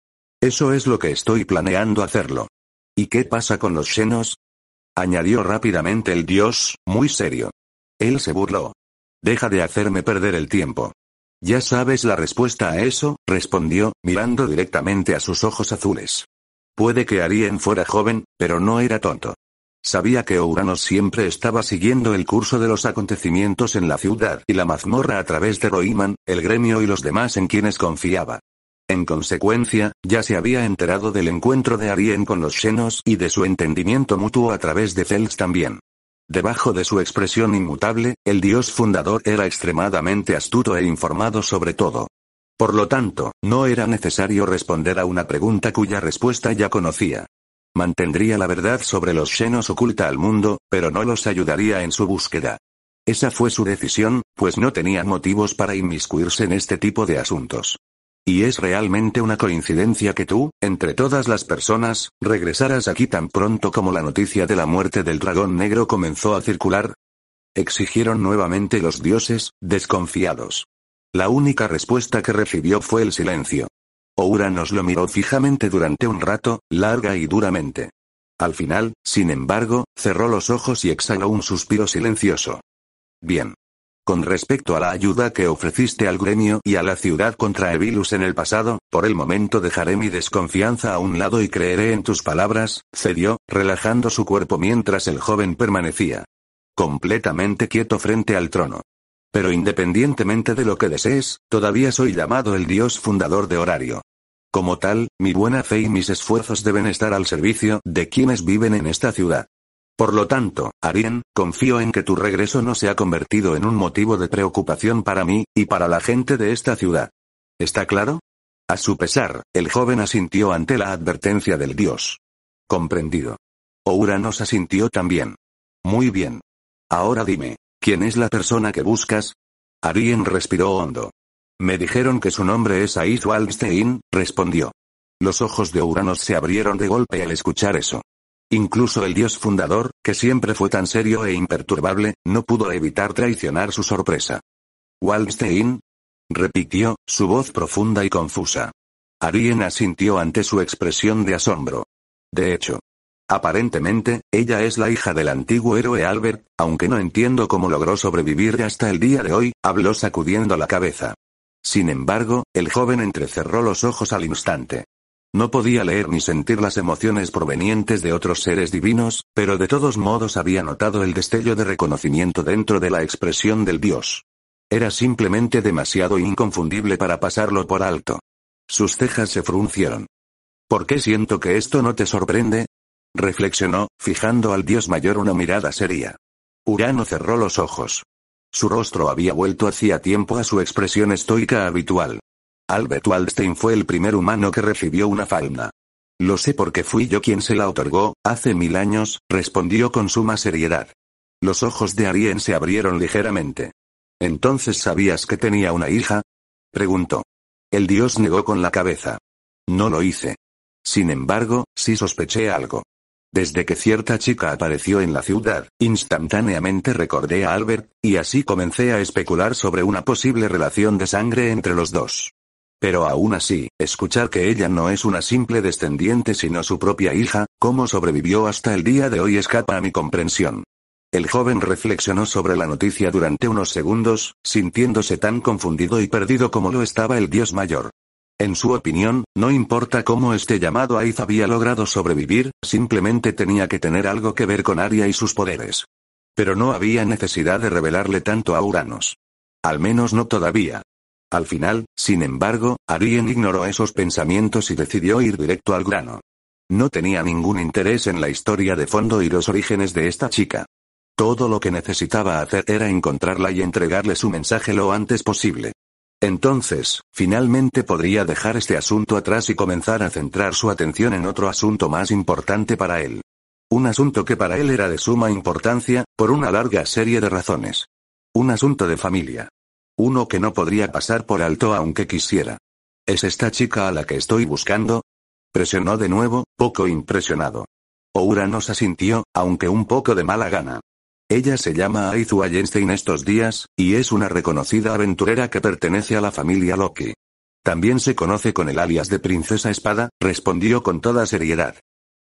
Eso es lo que estoy planeando hacerlo. ¿Y qué pasa con los senos? añadió rápidamente el dios, muy serio. Él se burló. Deja de hacerme perder el tiempo. Ya sabes la respuesta a eso, respondió, mirando directamente a sus ojos azules. Puede que Arien fuera joven, pero no era tonto. Sabía que Ouranos siempre estaba siguiendo el curso de los acontecimientos en la ciudad y la mazmorra a través de Roiman, el gremio y los demás en quienes confiaba. En consecuencia, ya se había enterado del encuentro de Arien con los Xenos y de su entendimiento mutuo a través de Fels también. Debajo de su expresión inmutable, el dios fundador era extremadamente astuto e informado sobre todo. Por lo tanto, no era necesario responder a una pregunta cuya respuesta ya conocía. Mantendría la verdad sobre los llenos oculta al mundo, pero no los ayudaría en su búsqueda. Esa fue su decisión, pues no tenía motivos para inmiscuirse en este tipo de asuntos. Y es realmente una coincidencia que tú, entre todas las personas, regresaras aquí tan pronto como la noticia de la muerte del dragón negro comenzó a circular. Exigieron nuevamente los dioses, desconfiados. La única respuesta que recibió fue el silencio. Oura nos lo miró fijamente durante un rato, larga y duramente. Al final, sin embargo, cerró los ojos y exhaló un suspiro silencioso. Bien. Con respecto a la ayuda que ofreciste al gremio y a la ciudad contra Evilus en el pasado, por el momento dejaré mi desconfianza a un lado y creeré en tus palabras, cedió, relajando su cuerpo mientras el joven permanecía completamente quieto frente al trono. Pero independientemente de lo que desees, todavía soy llamado el Dios fundador de horario. Como tal, mi buena fe y mis esfuerzos deben estar al servicio de quienes viven en esta ciudad. Por lo tanto, Arien, confío en que tu regreso no se ha convertido en un motivo de preocupación para mí, y para la gente de esta ciudad. ¿Está claro? A su pesar, el joven asintió ante la advertencia del dios. Comprendido. Oura nos asintió también. Muy bien. Ahora dime, ¿Quién es la persona que buscas? Arien respiró hondo. Me dijeron que su nombre es Aiz Waldstein, respondió. Los ojos de Uranos se abrieron de golpe al escuchar eso. Incluso el dios fundador, que siempre fue tan serio e imperturbable, no pudo evitar traicionar su sorpresa. ¿Waldstein? repitió, su voz profunda y confusa. Arien asintió ante su expresión de asombro. De hecho, Aparentemente, ella es la hija del antiguo héroe Albert, aunque no entiendo cómo logró sobrevivir hasta el día de hoy, habló sacudiendo la cabeza. Sin embargo, el joven entrecerró los ojos al instante. No podía leer ni sentir las emociones provenientes de otros seres divinos, pero de todos modos había notado el destello de reconocimiento dentro de la expresión del dios. Era simplemente demasiado inconfundible para pasarlo por alto. Sus cejas se fruncieron. ¿Por qué siento que esto no te sorprende? reflexionó, fijando al dios mayor una mirada seria. Urano cerró los ojos. Su rostro había vuelto hacía tiempo a su expresión estoica habitual. Albert Waldstein fue el primer humano que recibió una falna. Lo sé porque fui yo quien se la otorgó, hace mil años, respondió con suma seriedad. Los ojos de Arien se abrieron ligeramente. ¿Entonces sabías que tenía una hija? preguntó. El dios negó con la cabeza. No lo hice. Sin embargo, sí sospeché algo. Desde que cierta chica apareció en la ciudad, instantáneamente recordé a Albert, y así comencé a especular sobre una posible relación de sangre entre los dos. Pero aún así, escuchar que ella no es una simple descendiente sino su propia hija, cómo sobrevivió hasta el día de hoy escapa a mi comprensión. El joven reflexionó sobre la noticia durante unos segundos, sintiéndose tan confundido y perdido como lo estaba el dios mayor. En su opinión, no importa cómo este llamado Aiz había logrado sobrevivir, simplemente tenía que tener algo que ver con Aria y sus poderes. Pero no había necesidad de revelarle tanto a Uranos. Al menos no todavía. Al final, sin embargo, Arien ignoró esos pensamientos y decidió ir directo al grano. No tenía ningún interés en la historia de fondo y los orígenes de esta chica. Todo lo que necesitaba hacer era encontrarla y entregarle su mensaje lo antes posible. Entonces, finalmente podría dejar este asunto atrás y comenzar a centrar su atención en otro asunto más importante para él. Un asunto que para él era de suma importancia, por una larga serie de razones. Un asunto de familia. Uno que no podría pasar por alto aunque quisiera. ¿Es esta chica a la que estoy buscando? Presionó de nuevo, poco impresionado. Oura nos asintió, aunque un poco de mala gana. Ella se llama Aizu Einstein estos días, y es una reconocida aventurera que pertenece a la familia Loki. También se conoce con el alias de Princesa Espada, respondió con toda seriedad.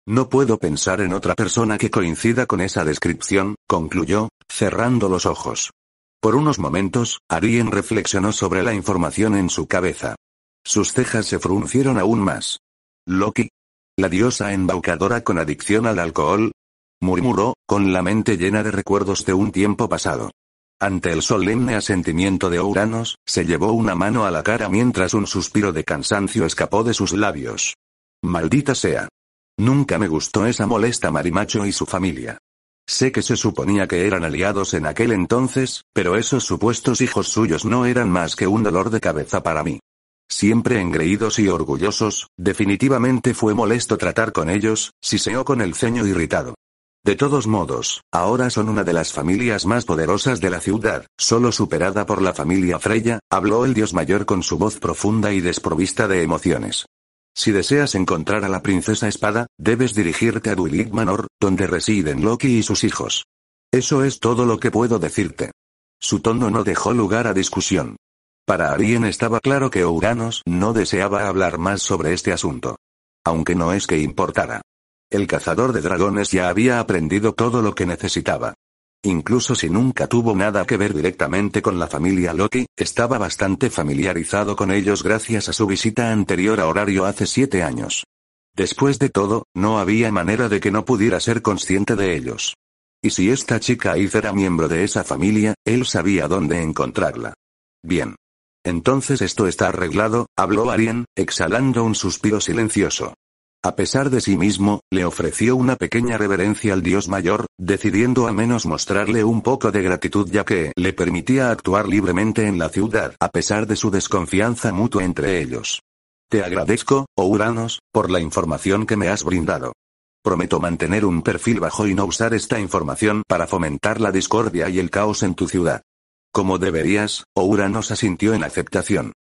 No puedo pensar en otra persona que coincida con esa descripción, concluyó, cerrando los ojos. Por unos momentos, Arien reflexionó sobre la información en su cabeza. Sus cejas se fruncieron aún más. Loki. La diosa embaucadora con adicción al alcohol, murmuró, con la mente llena de recuerdos de un tiempo pasado. Ante el solemne asentimiento de Uranos se llevó una mano a la cara mientras un suspiro de cansancio escapó de sus labios. Maldita sea. Nunca me gustó esa molesta Marimacho y su familia. Sé que se suponía que eran aliados en aquel entonces, pero esos supuestos hijos suyos no eran más que un dolor de cabeza para mí. Siempre engreídos y orgullosos, definitivamente fue molesto tratar con ellos, siseó con el ceño irritado. De todos modos, ahora son una de las familias más poderosas de la ciudad, solo superada por la familia Freya, habló el dios mayor con su voz profunda y desprovista de emociones. Si deseas encontrar a la princesa espada, debes dirigirte a Duilig Manor, donde residen Loki y sus hijos. Eso es todo lo que puedo decirte. Su tono no dejó lugar a discusión. Para Arien estaba claro que Uranos no deseaba hablar más sobre este asunto. Aunque no es que importara. El cazador de dragones ya había aprendido todo lo que necesitaba. Incluso si nunca tuvo nada que ver directamente con la familia Loki, estaba bastante familiarizado con ellos gracias a su visita anterior a horario hace siete años. Después de todo, no había manera de que no pudiera ser consciente de ellos. Y si esta chica Iz era miembro de esa familia, él sabía dónde encontrarla. Bien. Entonces esto está arreglado, habló Arien, exhalando un suspiro silencioso. A pesar de sí mismo, le ofreció una pequeña reverencia al dios mayor, decidiendo a menos mostrarle un poco de gratitud ya que le permitía actuar libremente en la ciudad, a pesar de su desconfianza mutua entre ellos. Te agradezco, Ouranos, oh Uranos, por la información que me has brindado. Prometo mantener un perfil bajo y no usar esta información para fomentar la discordia y el caos en tu ciudad. Como deberías, Ouranos oh asintió en aceptación.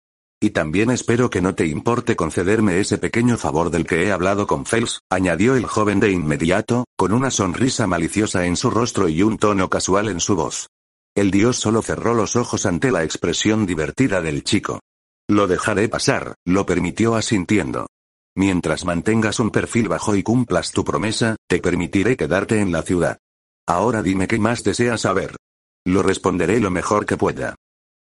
Y también espero que no te importe concederme ese pequeño favor del que he hablado con Fels, añadió el joven de inmediato, con una sonrisa maliciosa en su rostro y un tono casual en su voz. El dios solo cerró los ojos ante la expresión divertida del chico. Lo dejaré pasar, lo permitió asintiendo. Mientras mantengas un perfil bajo y cumplas tu promesa, te permitiré quedarte en la ciudad. Ahora dime qué más deseas saber. Lo responderé lo mejor que pueda.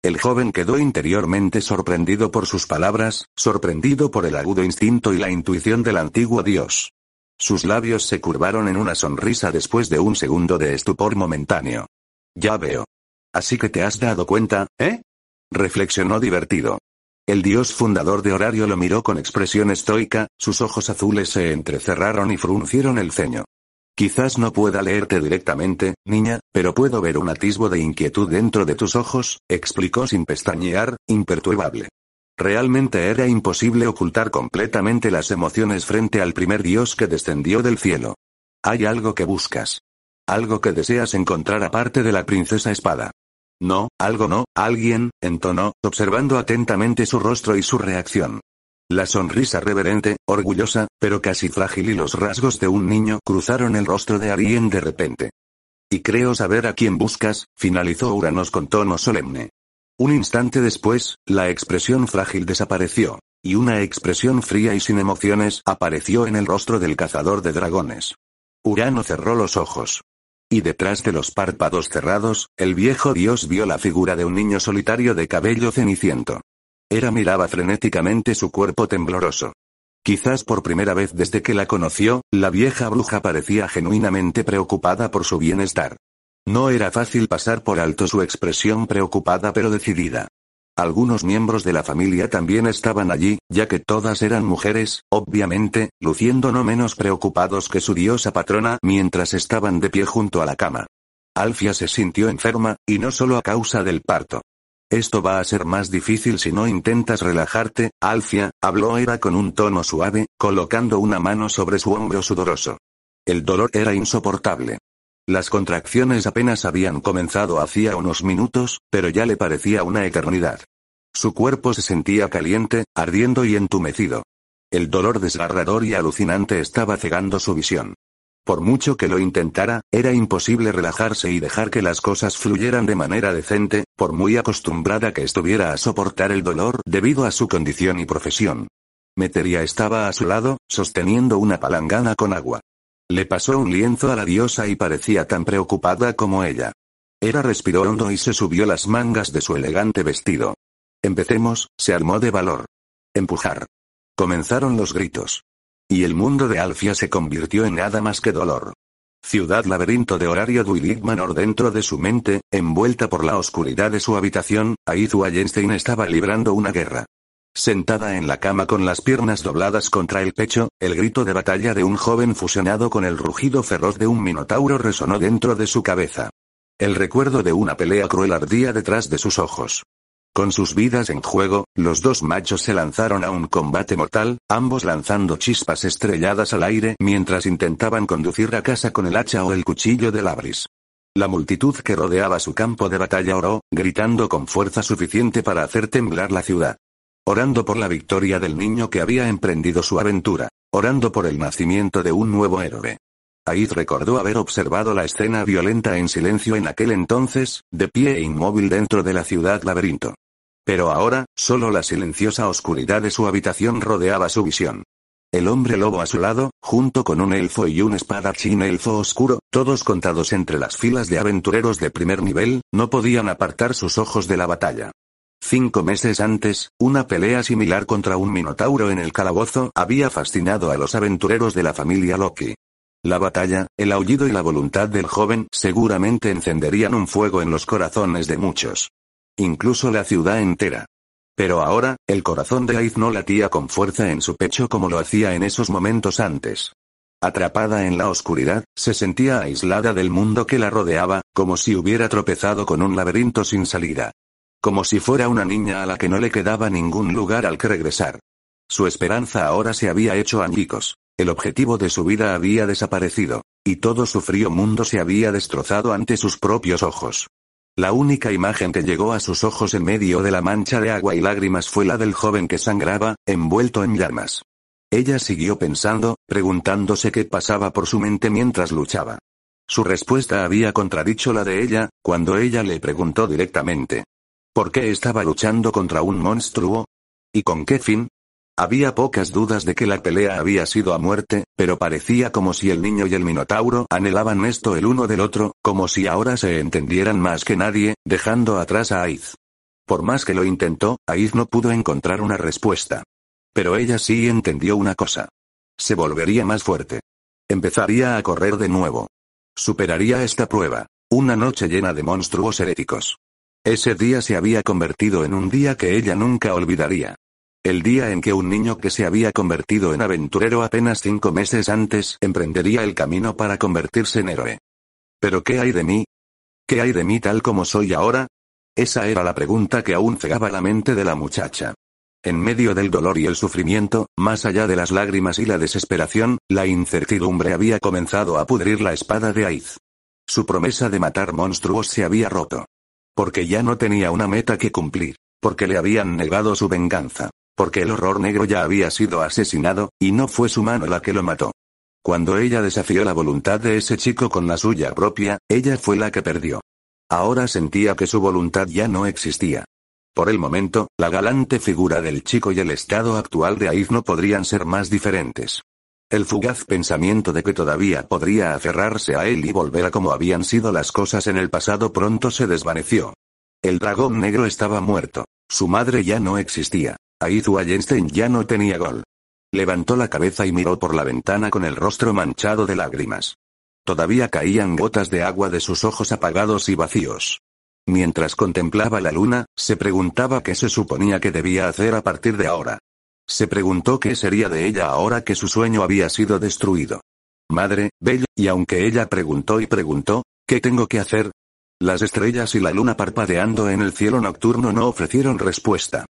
El joven quedó interiormente sorprendido por sus palabras, sorprendido por el agudo instinto y la intuición del antiguo dios. Sus labios se curvaron en una sonrisa después de un segundo de estupor momentáneo. Ya veo. Así que te has dado cuenta, ¿eh? reflexionó divertido. El dios fundador de Horario lo miró con expresión estoica, sus ojos azules se entrecerraron y fruncieron el ceño. Quizás no pueda leerte directamente, niña, pero puedo ver un atisbo de inquietud dentro de tus ojos, explicó sin pestañear, imperturbable. Realmente era imposible ocultar completamente las emociones frente al primer dios que descendió del cielo. Hay algo que buscas. Algo que deseas encontrar aparte de la princesa espada. No, algo no, alguien, entonó, observando atentamente su rostro y su reacción. La sonrisa reverente, orgullosa, pero casi frágil y los rasgos de un niño cruzaron el rostro de Arien de repente. Y creo saber a quién buscas, finalizó Uranos con tono solemne. Un instante después, la expresión frágil desapareció, y una expresión fría y sin emociones apareció en el rostro del cazador de dragones. Urano cerró los ojos. Y detrás de los párpados cerrados, el viejo dios vio la figura de un niño solitario de cabello ceniciento. Era miraba frenéticamente su cuerpo tembloroso. Quizás por primera vez desde que la conoció, la vieja bruja parecía genuinamente preocupada por su bienestar. No era fácil pasar por alto su expresión preocupada pero decidida. Algunos miembros de la familia también estaban allí, ya que todas eran mujeres, obviamente, luciendo no menos preocupados que su diosa patrona mientras estaban de pie junto a la cama. Alfia se sintió enferma, y no solo a causa del parto. Esto va a ser más difícil si no intentas relajarte, Alcia», habló Eva con un tono suave, colocando una mano sobre su hombro sudoroso. El dolor era insoportable. Las contracciones apenas habían comenzado hacía unos minutos, pero ya le parecía una eternidad. Su cuerpo se sentía caliente, ardiendo y entumecido. El dolor desgarrador y alucinante estaba cegando su visión. Por mucho que lo intentara, era imposible relajarse y dejar que las cosas fluyeran de manera decente, por muy acostumbrada que estuviera a soportar el dolor debido a su condición y profesión. Metería estaba a su lado, sosteniendo una palangana con agua. Le pasó un lienzo a la diosa y parecía tan preocupada como ella. Era respiró hondo y se subió las mangas de su elegante vestido. Empecemos, se armó de valor. Empujar. Comenzaron los gritos. Y el mundo de Alfia se convirtió en nada más que dolor. Ciudad laberinto de horario Dewey dentro de su mente, envuelta por la oscuridad de su habitación, Aizu Allenstein estaba librando una guerra. Sentada en la cama con las piernas dobladas contra el pecho, el grito de batalla de un joven fusionado con el rugido feroz de un minotauro resonó dentro de su cabeza. El recuerdo de una pelea cruel ardía detrás de sus ojos. Con sus vidas en juego, los dos machos se lanzaron a un combate mortal, ambos lanzando chispas estrelladas al aire mientras intentaban conducir a casa con el hacha o el cuchillo de Labris. La multitud que rodeaba su campo de batalla oró, gritando con fuerza suficiente para hacer temblar la ciudad. Orando por la victoria del niño que había emprendido su aventura, orando por el nacimiento de un nuevo héroe. Aid recordó haber observado la escena violenta en silencio en aquel entonces, de pie e inmóvil dentro de la ciudad laberinto. Pero ahora, solo la silenciosa oscuridad de su habitación rodeaba su visión. El hombre lobo a su lado, junto con un elfo y un espadachín elfo oscuro, todos contados entre las filas de aventureros de primer nivel, no podían apartar sus ojos de la batalla. Cinco meses antes, una pelea similar contra un minotauro en el calabozo había fascinado a los aventureros de la familia Loki. La batalla, el aullido y la voluntad del joven seguramente encenderían un fuego en los corazones de muchos incluso la ciudad entera. Pero ahora, el corazón de Aiz no latía con fuerza en su pecho como lo hacía en esos momentos antes. Atrapada en la oscuridad, se sentía aislada del mundo que la rodeaba, como si hubiera tropezado con un laberinto sin salida. Como si fuera una niña a la que no le quedaba ningún lugar al que regresar. Su esperanza ahora se había hecho añicos. El objetivo de su vida había desaparecido, y todo su frío mundo se había destrozado ante sus propios ojos. La única imagen que llegó a sus ojos en medio de la mancha de agua y lágrimas fue la del joven que sangraba, envuelto en llamas. Ella siguió pensando, preguntándose qué pasaba por su mente mientras luchaba. Su respuesta había contradicho la de ella, cuando ella le preguntó directamente. ¿Por qué estaba luchando contra un monstruo? ¿Y con qué fin? Había pocas dudas de que la pelea había sido a muerte, pero parecía como si el niño y el minotauro anhelaban esto el uno del otro, como si ahora se entendieran más que nadie, dejando atrás a Aiz. Por más que lo intentó, Aiz no pudo encontrar una respuesta. Pero ella sí entendió una cosa. Se volvería más fuerte. Empezaría a correr de nuevo. Superaría esta prueba. Una noche llena de monstruos heréticos. Ese día se había convertido en un día que ella nunca olvidaría. El día en que un niño que se había convertido en aventurero apenas cinco meses antes emprendería el camino para convertirse en héroe. ¿Pero qué hay de mí? ¿Qué hay de mí tal como soy ahora? Esa era la pregunta que aún cegaba la mente de la muchacha. En medio del dolor y el sufrimiento, más allá de las lágrimas y la desesperación, la incertidumbre había comenzado a pudrir la espada de Aiz. Su promesa de matar monstruos se había roto. Porque ya no tenía una meta que cumplir, porque le habían negado su venganza porque el horror negro ya había sido asesinado, y no fue su mano la que lo mató. Cuando ella desafió la voluntad de ese chico con la suya propia, ella fue la que perdió. Ahora sentía que su voluntad ya no existía. Por el momento, la galante figura del chico y el estado actual de Aiz no podrían ser más diferentes. El fugaz pensamiento de que todavía podría aferrarse a él y volver a como habían sido las cosas en el pasado pronto se desvaneció. El dragón negro estaba muerto. Su madre ya no existía. Ahí Einstein ya no tenía gol. Levantó la cabeza y miró por la ventana con el rostro manchado de lágrimas. Todavía caían gotas de agua de sus ojos apagados y vacíos. Mientras contemplaba la luna, se preguntaba qué se suponía que debía hacer a partir de ahora. Se preguntó qué sería de ella ahora que su sueño había sido destruido. Madre, bella, y aunque ella preguntó y preguntó, ¿qué tengo que hacer? Las estrellas y la luna parpadeando en el cielo nocturno no ofrecieron respuesta.